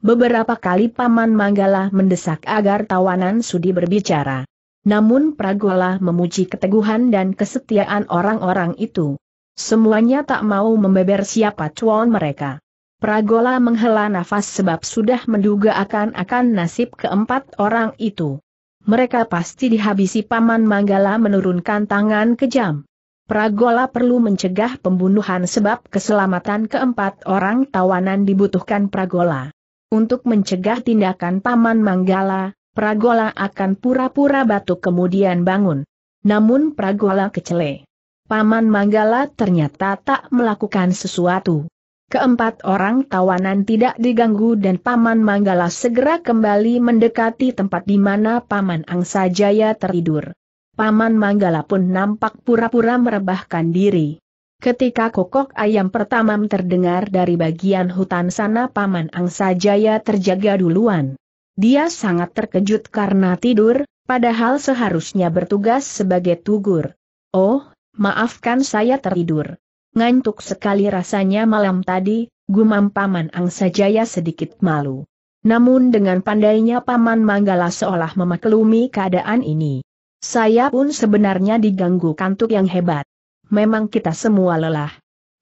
S1: Beberapa kali Paman Manggala mendesak agar tawanan Sudi berbicara. Namun Pragola memuji keteguhan dan kesetiaan orang-orang itu. Semuanya tak mau membeber siapa cuan mereka. Pragola menghela nafas sebab sudah menduga akan-akan nasib keempat orang itu. Mereka pasti dihabisi Paman Manggala menurunkan tangan kejam. Pragola perlu mencegah pembunuhan sebab keselamatan keempat orang tawanan dibutuhkan Pragola. Untuk mencegah tindakan Paman Manggala, Pragola akan pura-pura batuk kemudian bangun. Namun Pragola kecele. Paman Manggala ternyata tak melakukan sesuatu. Keempat orang tawanan tidak diganggu dan Paman Manggala segera kembali mendekati tempat di mana Paman Angsajaya Jaya tertidur. Paman Manggala pun nampak pura-pura merebahkan diri. Ketika kokok ayam pertama terdengar dari bagian hutan sana Paman Angsa Jaya terjaga duluan. Dia sangat terkejut karena tidur, padahal seharusnya bertugas sebagai tugur. Oh, maafkan saya tertidur. Ngantuk sekali rasanya malam tadi, gumam Paman Angsa Jaya sedikit malu. Namun dengan pandainya Paman Manggala seolah memaklumi keadaan ini. Saya pun sebenarnya diganggu kantuk yang hebat memang kita semua lelah.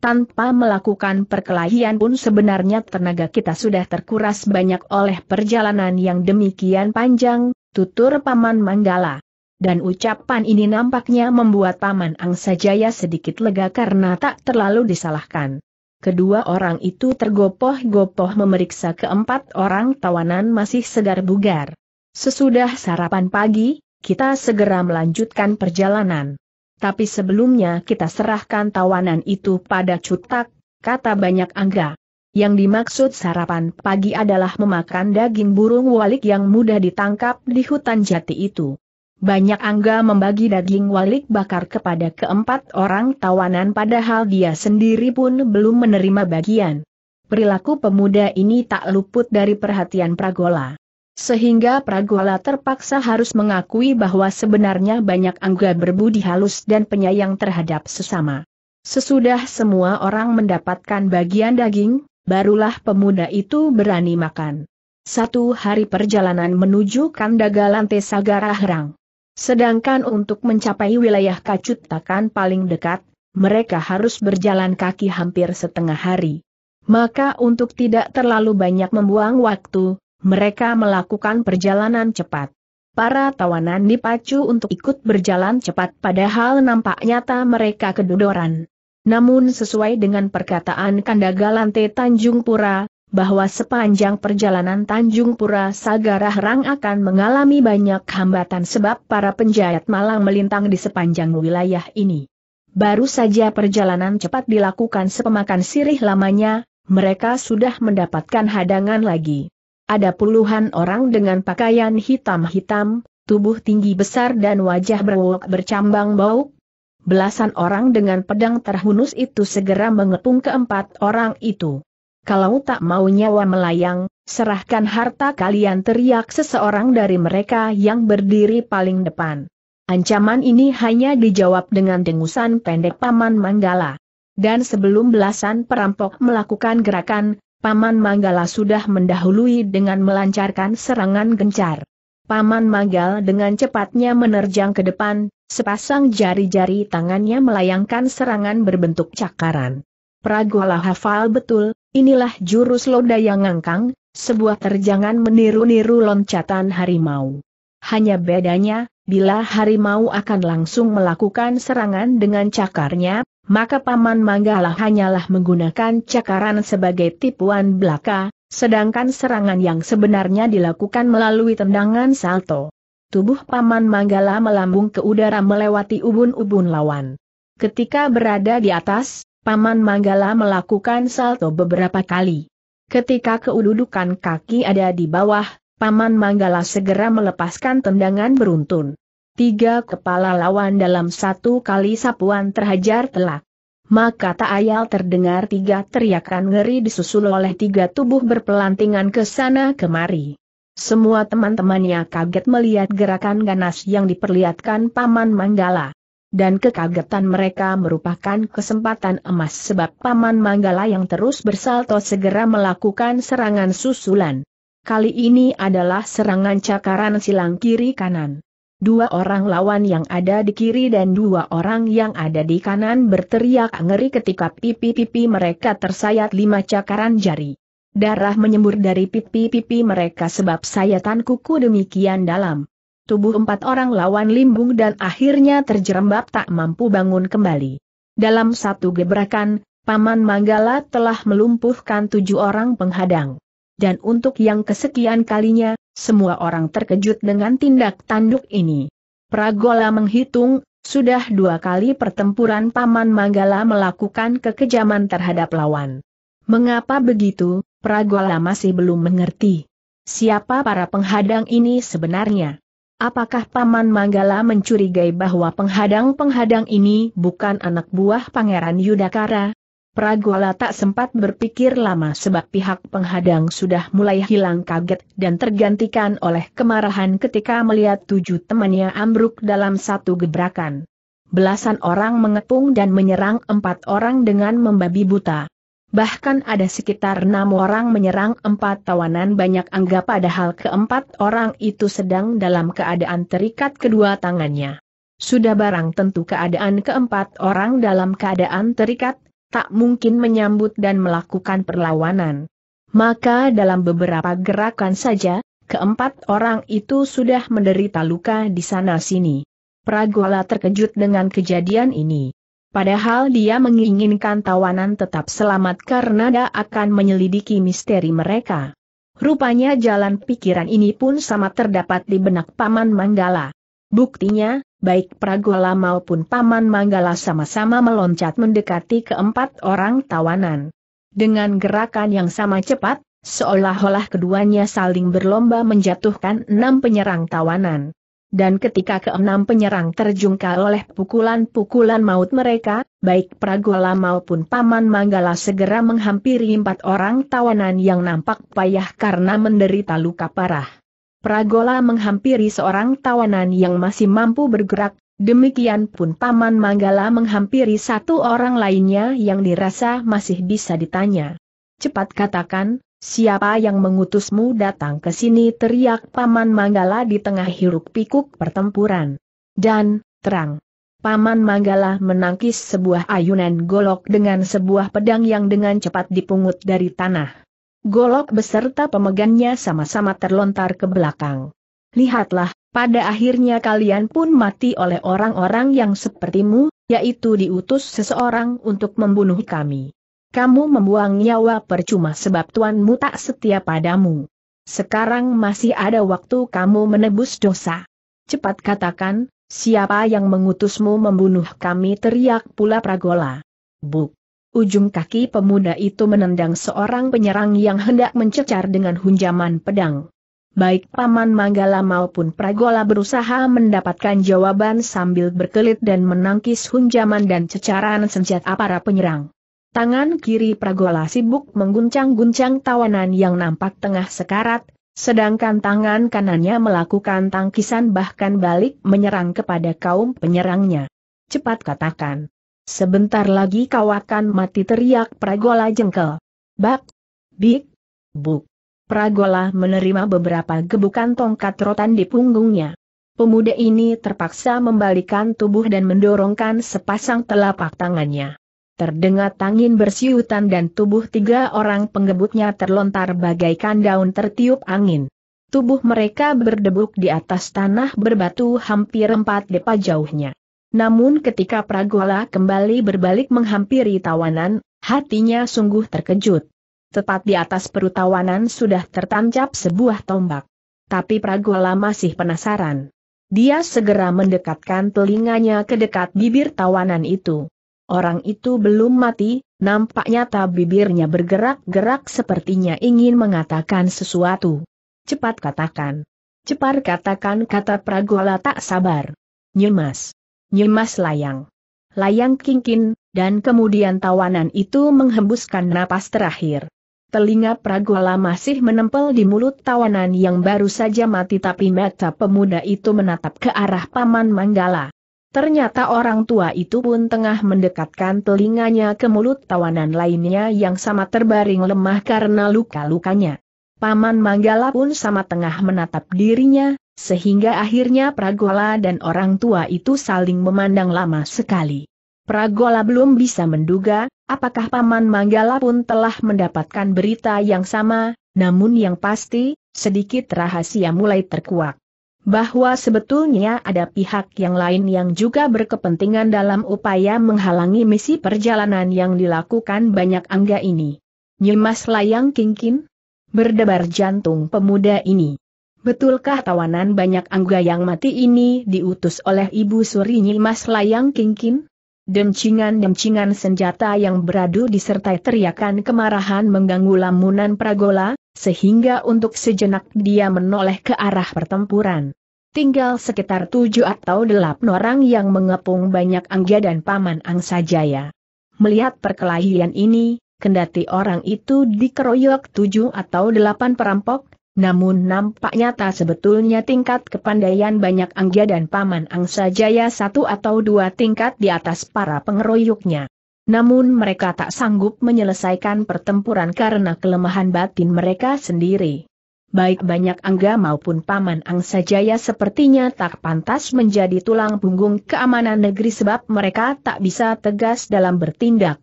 S1: Tanpa melakukan perkelahian pun sebenarnya tenaga kita sudah terkuras banyak oleh perjalanan yang demikian panjang, tutur Paman Manggala. Dan ucapan ini nampaknya membuat Paman Angsa Jaya sedikit lega karena tak terlalu disalahkan. Kedua orang itu tergopoh-gopoh memeriksa keempat orang tawanan masih segar bugar. Sesudah sarapan pagi, kita segera melanjutkan perjalanan. Tapi sebelumnya kita serahkan tawanan itu pada cutak, kata banyak angga. Yang dimaksud sarapan pagi adalah memakan daging burung walik yang mudah ditangkap di hutan jati itu. Banyak angga membagi daging walik bakar kepada keempat orang tawanan padahal dia sendiri pun belum menerima bagian. Perilaku pemuda ini tak luput dari perhatian Pragola sehingga Pragola terpaksa harus mengakui bahwa sebenarnya banyak angga berbudi halus dan penyayang terhadap sesama. Sesudah semua orang mendapatkan bagian daging, barulah pemuda itu berani makan. Satu hari perjalanan menuju Kandaga Lante Sagara Herang. Sedangkan untuk mencapai wilayah Kacutakan paling dekat, mereka harus berjalan kaki hampir setengah hari. Maka untuk tidak terlalu banyak membuang waktu, mereka melakukan perjalanan cepat. Para tawanan dipacu untuk ikut berjalan cepat padahal nampak nyata mereka kedodoran. Namun sesuai dengan perkataan Kandagalante Tanjung Pura, bahwa sepanjang perjalanan Tanjung Pura Sagarahrang akan mengalami banyak hambatan sebab para penjahat malang melintang di sepanjang wilayah ini. Baru saja perjalanan cepat dilakukan sepemakan sirih lamanya, mereka sudah mendapatkan hadangan lagi. Ada puluhan orang dengan pakaian hitam-hitam, tubuh tinggi besar dan wajah berwok bercambang bau. Belasan orang dengan pedang terhunus itu segera mengepung keempat orang itu. Kalau tak mau nyawa melayang, serahkan harta kalian teriak seseorang dari mereka yang berdiri paling depan. Ancaman ini hanya dijawab dengan dengusan pendek Paman Manggala. Dan sebelum belasan perampok melakukan gerakan, Paman Manggala sudah mendahului dengan melancarkan serangan gencar. Paman Manggal dengan cepatnya menerjang ke depan, sepasang jari-jari tangannya melayangkan serangan berbentuk cakaran. Pragola hafal betul, inilah jurus loda yang ngangkang, sebuah terjangan meniru-niru loncatan harimau. Hanya bedanya, bila harimau akan langsung melakukan serangan dengan cakarnya, maka Paman Manggala hanyalah menggunakan cakaran sebagai tipuan belaka, sedangkan serangan yang sebenarnya dilakukan melalui tendangan salto. Tubuh Paman Manggala melambung ke udara melewati ubun-ubun lawan. Ketika berada di atas, Paman Manggala melakukan salto beberapa kali. Ketika keududukan kaki ada di bawah, Paman Manggala segera melepaskan tendangan beruntun. Tiga kepala lawan dalam satu kali sapuan terhajar telak. Maka tak ayal terdengar tiga teriakan ngeri disusul oleh tiga tubuh berpelantingan ke sana kemari. Semua teman-temannya kaget melihat gerakan ganas yang diperlihatkan Paman Manggala. Dan kekagetan mereka merupakan kesempatan emas sebab Paman Manggala yang terus bersalto segera melakukan serangan susulan. Kali ini adalah serangan cakaran silang kiri kanan. Dua orang lawan yang ada di kiri dan dua orang yang ada di kanan berteriak ngeri ketika pipi-pipi mereka tersayat lima cakaran jari. Darah menyembur dari pipi-pipi mereka sebab sayatan kuku demikian dalam. Tubuh empat orang lawan limbung dan akhirnya terjerembab tak mampu bangun kembali. Dalam satu gebrakan, Paman Manggala telah melumpuhkan tujuh orang penghadang. Dan untuk yang kesekian kalinya, semua orang terkejut dengan tindak tanduk ini. Pragola menghitung, sudah dua kali pertempuran Paman Manggala melakukan kekejaman terhadap lawan. Mengapa begitu, Pragola masih belum mengerti. Siapa para penghadang ini sebenarnya? Apakah Paman Manggala mencurigai bahwa penghadang-penghadang ini bukan anak buah Pangeran Yudhakara? Pragola tak sempat berpikir lama sebab pihak penghadang sudah mulai hilang kaget dan tergantikan oleh kemarahan ketika melihat tujuh temannya ambruk dalam satu gebrakan. Belasan orang mengepung dan menyerang empat orang dengan membabi buta. Bahkan ada sekitar enam orang menyerang empat tawanan banyak anggap padahal keempat orang itu sedang dalam keadaan terikat kedua tangannya. Sudah barang tentu keadaan keempat orang dalam keadaan terikat tak mungkin menyambut dan melakukan perlawanan. Maka dalam beberapa gerakan saja, keempat orang itu sudah menderita luka di sana-sini. Pragola terkejut dengan kejadian ini. Padahal dia menginginkan tawanan tetap selamat karena dia akan menyelidiki misteri mereka. Rupanya jalan pikiran ini pun sama terdapat di benak Paman Manggala. Buktinya, baik Pragola maupun Paman Manggala sama-sama meloncat mendekati keempat orang tawanan. Dengan gerakan yang sama cepat, seolah-olah keduanya saling berlomba menjatuhkan enam penyerang tawanan. Dan ketika keenam penyerang terjungkal oleh pukulan-pukulan maut mereka, baik Pragola maupun Paman Manggala segera menghampiri empat orang tawanan yang nampak payah karena menderita luka parah. Pragola menghampiri seorang tawanan yang masih mampu bergerak, demikian pun Paman Manggala menghampiri satu orang lainnya yang dirasa masih bisa ditanya. Cepat katakan, siapa yang mengutusmu datang ke sini teriak Paman Manggala di tengah hiruk pikuk pertempuran. Dan, terang. Paman Manggala menangkis sebuah ayunan golok dengan sebuah pedang yang dengan cepat dipungut dari tanah. Golok beserta pemegangnya sama-sama terlontar ke belakang. Lihatlah, pada akhirnya kalian pun mati oleh orang-orang yang sepertimu, yaitu diutus seseorang untuk membunuh kami. Kamu membuang nyawa percuma sebab tuanmu tak setia padamu. Sekarang masih ada waktu kamu menebus dosa. Cepat katakan, siapa yang mengutusmu membunuh kami teriak pula Pragola. Buk. Ujung kaki pemuda itu menendang seorang penyerang yang hendak mencecar dengan hunjaman pedang. Baik Paman Manggala maupun Pragola berusaha mendapatkan jawaban sambil berkelit dan menangkis hunjaman dan cecaran senjata para penyerang. Tangan kiri Pragola sibuk mengguncang-guncang tawanan yang nampak tengah sekarat, sedangkan tangan kanannya melakukan tangkisan bahkan balik menyerang kepada kaum penyerangnya. Cepat katakan, Sebentar lagi kau akan mati teriak Pragola jengkel. Bak! Bik! Buk! Pragola menerima beberapa gebukan tongkat rotan di punggungnya. Pemuda ini terpaksa membalikan tubuh dan mendorongkan sepasang telapak tangannya. Terdengar tangin bersiutan dan tubuh tiga orang penggebutnya terlontar bagaikan daun tertiup angin. Tubuh mereka berdebuk di atas tanah berbatu hampir empat depa jauhnya. Namun ketika Pragola kembali berbalik menghampiri tawanan, hatinya sungguh terkejut. Tepat di atas perut tawanan sudah tertancap sebuah tombak. Tapi Pragola masih penasaran. Dia segera mendekatkan telinganya ke dekat bibir tawanan itu. Orang itu belum mati, nampaknya tak bibirnya bergerak-gerak sepertinya ingin mengatakan sesuatu. Cepat katakan. Cepat katakan kata Pragola tak sabar. Nyemas. Nyimas Layang. Layang Kingkin, dan kemudian tawanan itu menghembuskan napas terakhir. Telinga Pragola masih menempel di mulut tawanan yang baru saja mati tapi mata pemuda itu menatap ke arah Paman Manggala. Ternyata orang tua itu pun tengah mendekatkan telinganya ke mulut tawanan lainnya yang sama terbaring lemah karena luka-lukanya. Paman Manggala pun sama tengah menatap dirinya, sehingga akhirnya Pragola dan orang tua itu saling memandang lama sekali. Pragola belum bisa menduga, apakah Paman Manggala pun telah mendapatkan berita yang sama, namun yang pasti, sedikit rahasia mulai terkuak. Bahwa sebetulnya ada pihak yang lain yang juga berkepentingan dalam upaya menghalangi misi perjalanan yang dilakukan banyak angga ini. Nyimas layang kinkin, Berdebar jantung pemuda ini. Betulkah tawanan banyak angga yang mati ini diutus oleh ibu suri Nyimas Layang Kingkin? Demcingan-demcingan senjata yang beradu disertai teriakan kemarahan mengganggu lamunan Pragola, sehingga untuk sejenak dia menoleh ke arah pertempuran. Tinggal sekitar tujuh atau delapan orang yang mengepung banyak angga dan paman angsa jaya. Melihat perkelahian ini, kendati orang itu dikeroyok tujuh atau delapan perampok, namun nampaknya tak sebetulnya tingkat kepandaian banyak Anggia dan Paman Angsa Jaya satu atau dua tingkat di atas para pengeroyoknya. Namun mereka tak sanggup menyelesaikan pertempuran karena kelemahan batin mereka sendiri. Baik banyak Angga maupun Paman Angsa Jaya sepertinya tak pantas menjadi tulang punggung keamanan negeri sebab mereka tak bisa tegas dalam bertindak.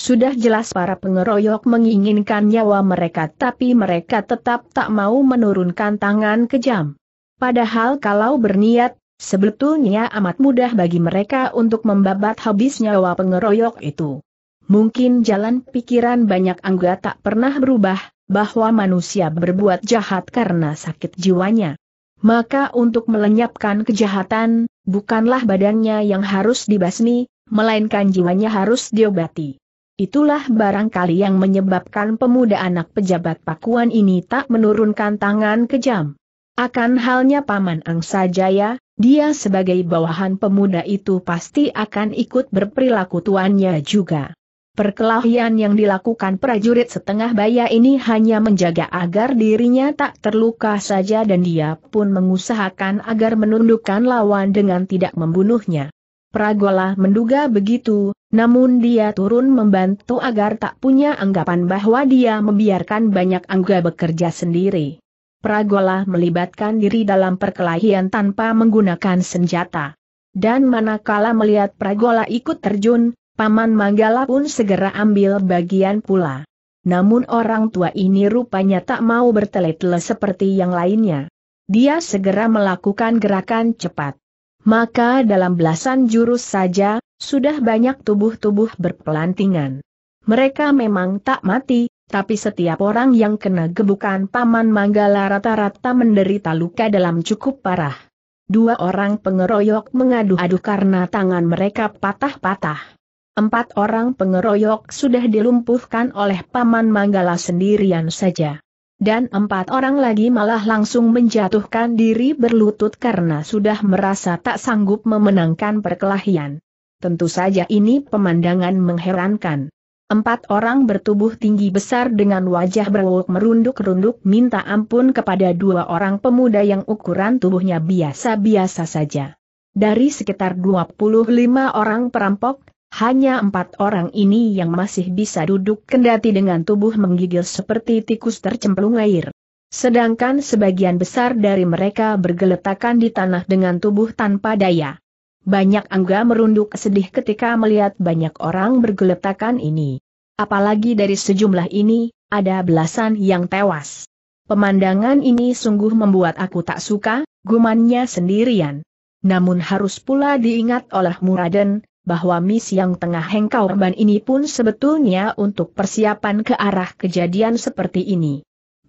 S1: Sudah jelas para pengeroyok menginginkan nyawa mereka tapi mereka tetap tak mau menurunkan tangan kejam. Padahal kalau berniat, sebetulnya amat mudah bagi mereka untuk membabat habis nyawa pengeroyok itu. Mungkin jalan pikiran banyak anggota tak pernah berubah, bahwa manusia berbuat jahat karena sakit jiwanya. Maka untuk melenyapkan kejahatan, bukanlah badannya yang harus dibasmi, melainkan jiwanya harus diobati. Itulah barangkali yang menyebabkan pemuda anak pejabat Pakuan ini tak menurunkan tangan kejam. Akan halnya Paman Angsa Jaya, dia sebagai bawahan pemuda itu pasti akan ikut berperilaku tuannya juga. Perkelahian yang dilakukan prajurit setengah baya ini hanya menjaga agar dirinya tak terluka saja dan dia pun mengusahakan agar menundukkan lawan dengan tidak membunuhnya. Pragola menduga begitu, namun dia turun membantu agar tak punya anggapan bahwa dia membiarkan banyak angga bekerja sendiri. Pragola melibatkan diri dalam perkelahian tanpa menggunakan senjata. Dan manakala melihat Pragola ikut terjun, Paman Manggala pun segera ambil bagian pula. Namun orang tua ini rupanya tak mau bertele-tele seperti yang lainnya. Dia segera melakukan gerakan cepat maka dalam belasan jurus saja, sudah banyak tubuh-tubuh berpelantingan. Mereka memang tak mati, tapi setiap orang yang kena gebukan Paman Manggala rata-rata menderita luka dalam cukup parah. Dua orang pengeroyok mengadu-adu karena tangan mereka patah-patah. Empat orang pengeroyok sudah dilumpuhkan oleh Paman Manggala sendirian saja dan empat orang lagi malah langsung menjatuhkan diri berlutut karena sudah merasa tak sanggup memenangkan perkelahian. Tentu saja ini pemandangan mengherankan. Empat orang bertubuh tinggi besar dengan wajah berwuk merunduk-runduk minta ampun kepada dua orang pemuda yang ukuran tubuhnya biasa-biasa saja. Dari sekitar 25 orang perampok, hanya empat orang ini yang masih bisa duduk kendati dengan tubuh menggigil seperti tikus tercemplung air. Sedangkan sebagian besar dari mereka bergeletakan di tanah dengan tubuh tanpa daya. Banyak Angga merunduk sedih ketika melihat banyak orang bergeletakan ini. Apalagi dari sejumlah ini, ada belasan yang tewas. Pemandangan ini sungguh membuat aku tak suka, gumannya sendirian. Namun harus pula diingat oleh Muraden, bahwa misi yang tengah hengkau remban ini pun sebetulnya untuk persiapan ke arah kejadian seperti ini.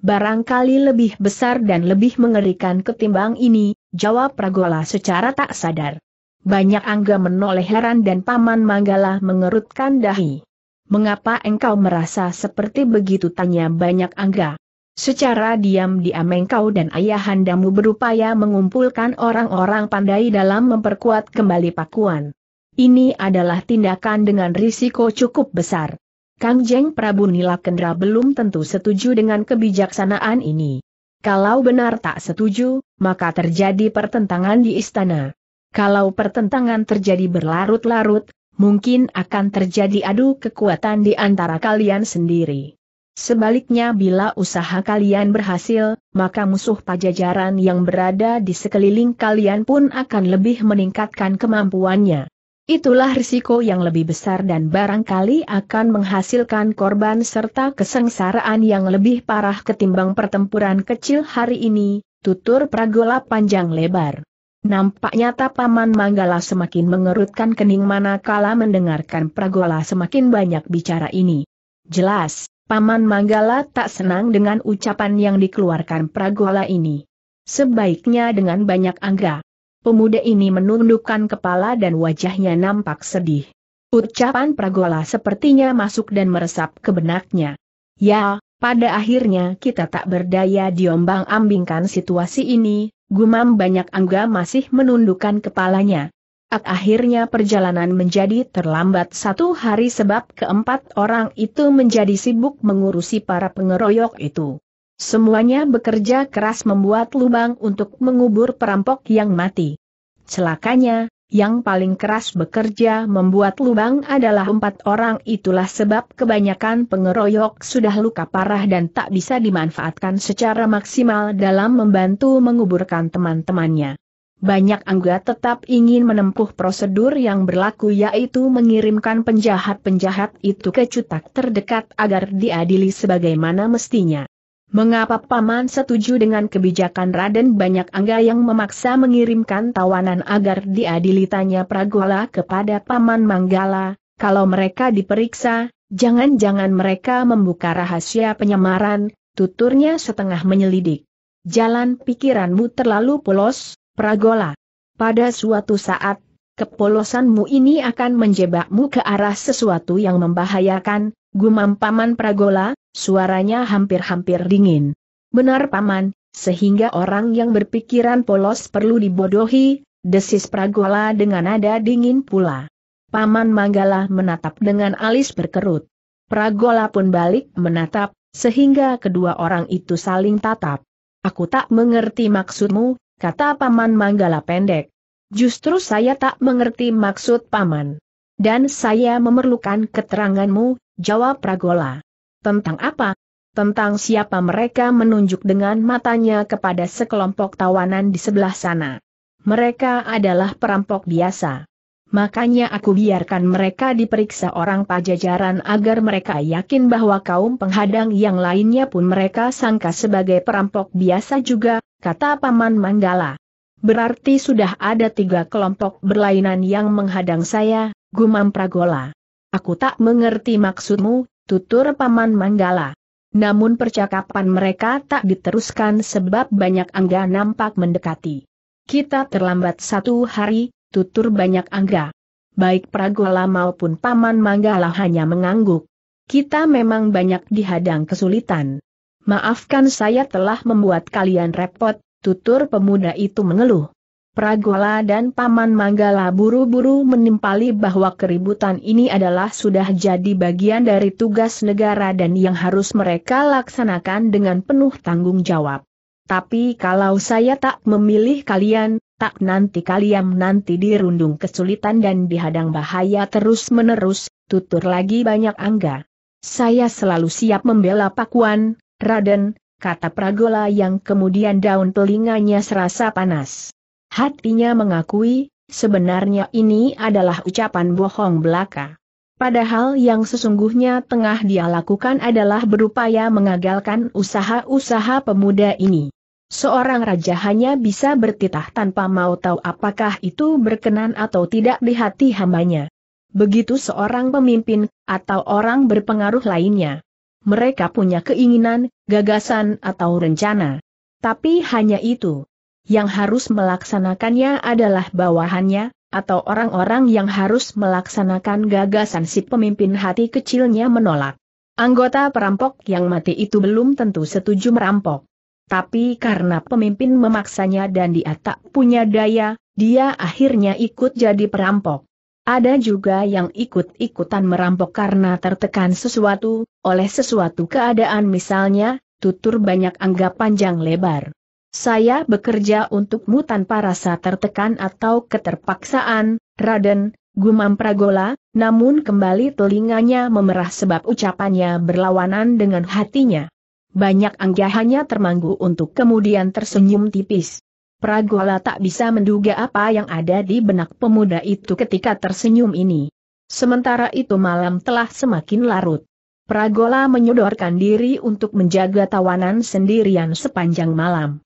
S1: Barangkali lebih besar dan lebih mengerikan ketimbang ini, jawab Pragola secara tak sadar. Banyak Angga menoleh heran dan Paman Manggala mengerutkan dahi. Mengapa engkau merasa seperti begitu tanya banyak Angga? Secara diam-diam engkau dan ayahandamu berupaya mengumpulkan orang-orang pandai dalam memperkuat kembali pakuan. Ini adalah tindakan dengan risiko cukup besar. Kang Jeng Prabu Nila Kendra belum tentu setuju dengan kebijaksanaan ini. Kalau benar tak setuju, maka terjadi pertentangan di istana. Kalau pertentangan terjadi berlarut-larut, mungkin akan terjadi adu kekuatan di antara kalian sendiri. Sebaliknya bila usaha kalian berhasil, maka musuh pajajaran yang berada di sekeliling kalian pun akan lebih meningkatkan kemampuannya. Itulah risiko yang lebih besar dan barangkali akan menghasilkan korban serta kesengsaraan yang lebih parah ketimbang pertempuran kecil hari ini, tutur Pragola panjang lebar. Nampaknya Tapaman Manggala semakin mengerutkan kening manakala mendengarkan Pragola semakin banyak bicara ini. Jelas, Paman Manggala tak senang dengan ucapan yang dikeluarkan Pragola ini. Sebaiknya dengan banyak angga. Pemuda ini menundukkan kepala dan wajahnya nampak sedih. Ucapan Pragola sepertinya masuk dan meresap ke benaknya. Ya, pada akhirnya kita tak berdaya diombang-ambingkan situasi ini, gumam banyak angga masih menundukkan kepalanya. Ak akhirnya perjalanan menjadi terlambat satu hari sebab keempat orang itu menjadi sibuk mengurusi para pengeroyok itu. Semuanya bekerja keras membuat lubang untuk mengubur perampok yang mati. Celakanya, yang paling keras bekerja membuat lubang adalah empat orang itulah sebab kebanyakan pengeroyok sudah luka parah dan tak bisa dimanfaatkan secara maksimal dalam membantu menguburkan teman-temannya. Banyak anggota tetap ingin menempuh prosedur yang berlaku yaitu mengirimkan penjahat-penjahat itu ke cutak terdekat agar diadili sebagaimana mestinya. Mengapa Paman setuju dengan kebijakan Raden banyak angga yang memaksa mengirimkan tawanan agar diadili Pragola kepada Paman Manggala, kalau mereka diperiksa, jangan-jangan mereka membuka rahasia penyamaran, tuturnya setengah menyelidik. Jalan pikiranmu terlalu polos, Pragola. Pada suatu saat, kepolosanmu ini akan menjebakmu ke arah sesuatu yang membahayakan, gumam Paman Pragola, Suaranya hampir-hampir dingin. Benar paman, sehingga orang yang berpikiran polos perlu dibodohi, desis Pragola dengan nada dingin pula. Paman Manggala menatap dengan alis berkerut. Pragola pun balik menatap, sehingga kedua orang itu saling tatap. Aku tak mengerti maksudmu, kata Paman Manggala pendek. Justru saya tak mengerti maksud Paman. Dan saya memerlukan keteranganmu, jawab Pragola. Tentang apa? Tentang siapa mereka menunjuk dengan matanya kepada sekelompok tawanan di sebelah sana. Mereka adalah perampok biasa. Makanya aku biarkan mereka diperiksa orang pajajaran agar mereka yakin bahwa kaum penghadang yang lainnya pun mereka sangka sebagai perampok biasa juga, kata Paman Manggala. Berarti sudah ada tiga kelompok berlainan yang menghadang saya, gumam Pragola. Aku tak mengerti maksudmu, tutur Paman Manggala. Namun percakapan mereka tak diteruskan sebab banyak angga nampak mendekati. Kita terlambat satu hari, tutur banyak angga. Baik Pragola maupun Paman Manggala hanya mengangguk. Kita memang banyak dihadang kesulitan. Maafkan saya telah membuat kalian repot, tutur pemuda itu mengeluh. Pragola dan Paman Manggala buru-buru menimpali bahwa keributan ini adalah sudah jadi bagian dari tugas negara dan yang harus mereka laksanakan dengan penuh tanggung jawab. Tapi kalau saya tak memilih kalian, tak nanti kalian nanti dirundung kesulitan dan dihadang bahaya terus-menerus, tutur lagi banyak angga. Saya selalu siap membela Pakuan, Raden, kata Pragola yang kemudian daun telinganya serasa panas. Hatinya mengakui, sebenarnya ini adalah ucapan bohong belaka. Padahal yang sesungguhnya tengah dia lakukan adalah berupaya mengagalkan usaha-usaha pemuda ini. Seorang raja hanya bisa bertitah tanpa mau tahu apakah itu berkenan atau tidak di hati hambanya. Begitu seorang pemimpin, atau orang berpengaruh lainnya. Mereka punya keinginan, gagasan atau rencana. Tapi hanya itu. Yang harus melaksanakannya adalah bawahannya, atau orang-orang yang harus melaksanakan gagasan si pemimpin hati kecilnya menolak. Anggota perampok yang mati itu belum tentu setuju merampok. Tapi karena pemimpin memaksanya dan dia tak punya daya, dia akhirnya ikut jadi perampok. Ada juga yang ikut-ikutan merampok karena tertekan sesuatu, oleh sesuatu keadaan misalnya, tutur banyak anggap panjang lebar. Saya bekerja untukmu tanpa rasa tertekan atau keterpaksaan, Raden, gumam Pragola, namun kembali telinganya memerah sebab ucapannya berlawanan dengan hatinya. Banyak anggahannya termanggu untuk kemudian tersenyum tipis. Pragola tak bisa menduga apa yang ada di benak pemuda itu ketika tersenyum ini. Sementara itu malam telah semakin larut. Pragola menyodorkan diri untuk menjaga tawanan sendirian sepanjang malam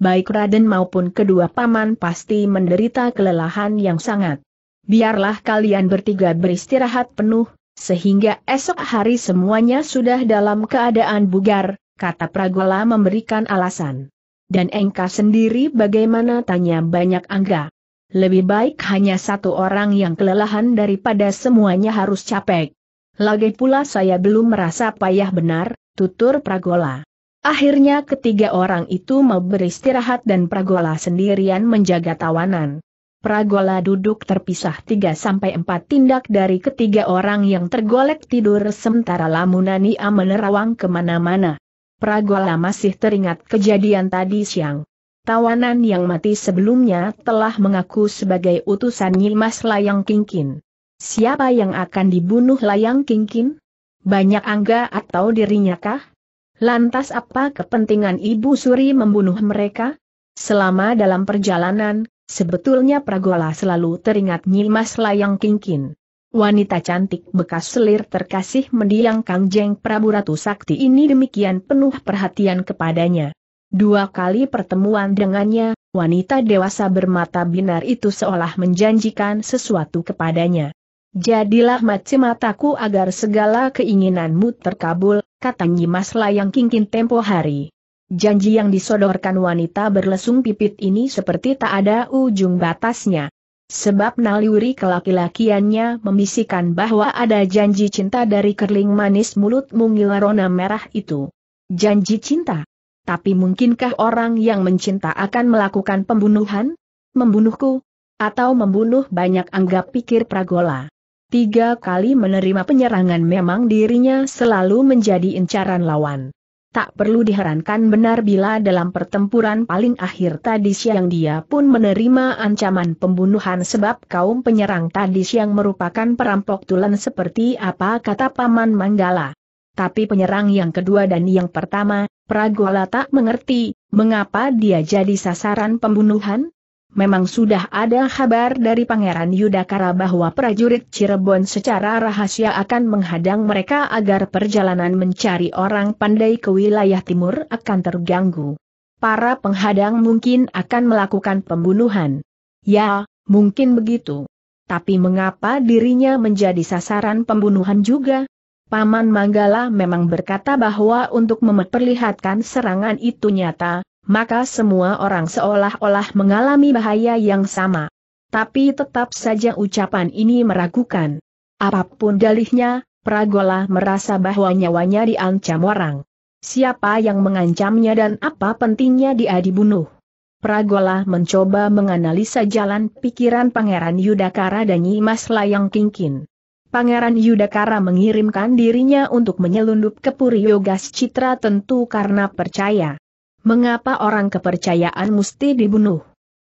S1: baik Raden maupun kedua paman pasti menderita kelelahan yang sangat. Biarlah kalian bertiga beristirahat penuh, sehingga esok hari semuanya sudah dalam keadaan bugar, kata Pragola memberikan alasan. Dan engkau sendiri bagaimana tanya banyak angga. Lebih baik hanya satu orang yang kelelahan daripada semuanya harus capek. Lagi pula saya belum merasa payah benar, tutur Pragola. Akhirnya ketiga orang itu mau beristirahat dan Pragola sendirian menjaga tawanan. Pragola duduk terpisah 3-4 tindak dari ketiga orang yang tergolek tidur sementara Lamunani Lamunania menerawang kemana-mana. Pragola masih teringat kejadian tadi siang. Tawanan yang mati sebelumnya telah mengaku sebagai utusan Nyimas Layang Kingkin. Siapa yang akan dibunuh Layang Kingkin? Banyak angga atau dirinya kah? Lantas apa kepentingan Ibu Suri membunuh mereka? Selama dalam perjalanan, sebetulnya Pragola selalu teringat Nyimas Layang Kingkin. Wanita cantik bekas selir terkasih mendiang Kang Jeng Prabu Ratu Sakti ini demikian penuh perhatian kepadanya. Dua kali pertemuan dengannya, wanita dewasa bermata binar itu seolah menjanjikan sesuatu kepadanya. Jadilah macam mataku agar segala keinginanmu terkabul, kata Nyimas Layang Kingkin tempo hari. Janji yang disodorkan wanita berlesung pipit ini seperti tak ada ujung batasnya. Sebab naluri kelaki-lakiannya membisikkan bahwa ada janji cinta dari kerling manis mulut mungil rona merah itu. Janji cinta. Tapi mungkinkah orang yang mencinta akan melakukan pembunuhan? Membunuhku? Atau membunuh banyak anggap pikir Pragola? Tiga kali menerima penyerangan memang dirinya selalu menjadi incaran lawan. Tak perlu diherankan benar bila dalam pertempuran paling akhir tadi siang dia pun menerima ancaman pembunuhan sebab kaum penyerang tadi siang merupakan perampok tulen seperti apa kata Paman Manggala. Tapi penyerang yang kedua dan yang pertama, Pragola tak mengerti, mengapa dia jadi sasaran pembunuhan? memang sudah ada kabar dari Pangeran Yudhakara bahwa prajurit Cirebon secara rahasia akan menghadang mereka agar perjalanan mencari orang pandai ke wilayah timur akan terganggu. Para penghadang mungkin akan melakukan pembunuhan. Ya, mungkin begitu. Tapi mengapa dirinya menjadi sasaran pembunuhan juga? Paman Manggala memang berkata bahwa untuk memperlihatkan serangan itu nyata, maka semua orang seolah-olah mengalami bahaya yang sama. Tapi tetap saja ucapan ini meragukan. Apapun dalihnya, Pragola merasa bahwa nyawanya diancam orang. Siapa yang mengancamnya dan apa pentingnya dia dibunuh? Pragola mencoba menganalisa jalan pikiran Pangeran Yudakara dan Nyimas Layang Kingkin. Pangeran Yudakara mengirimkan dirinya untuk menyelundup ke Puri Yogas Citra tentu karena percaya Mengapa orang kepercayaan mesti dibunuh?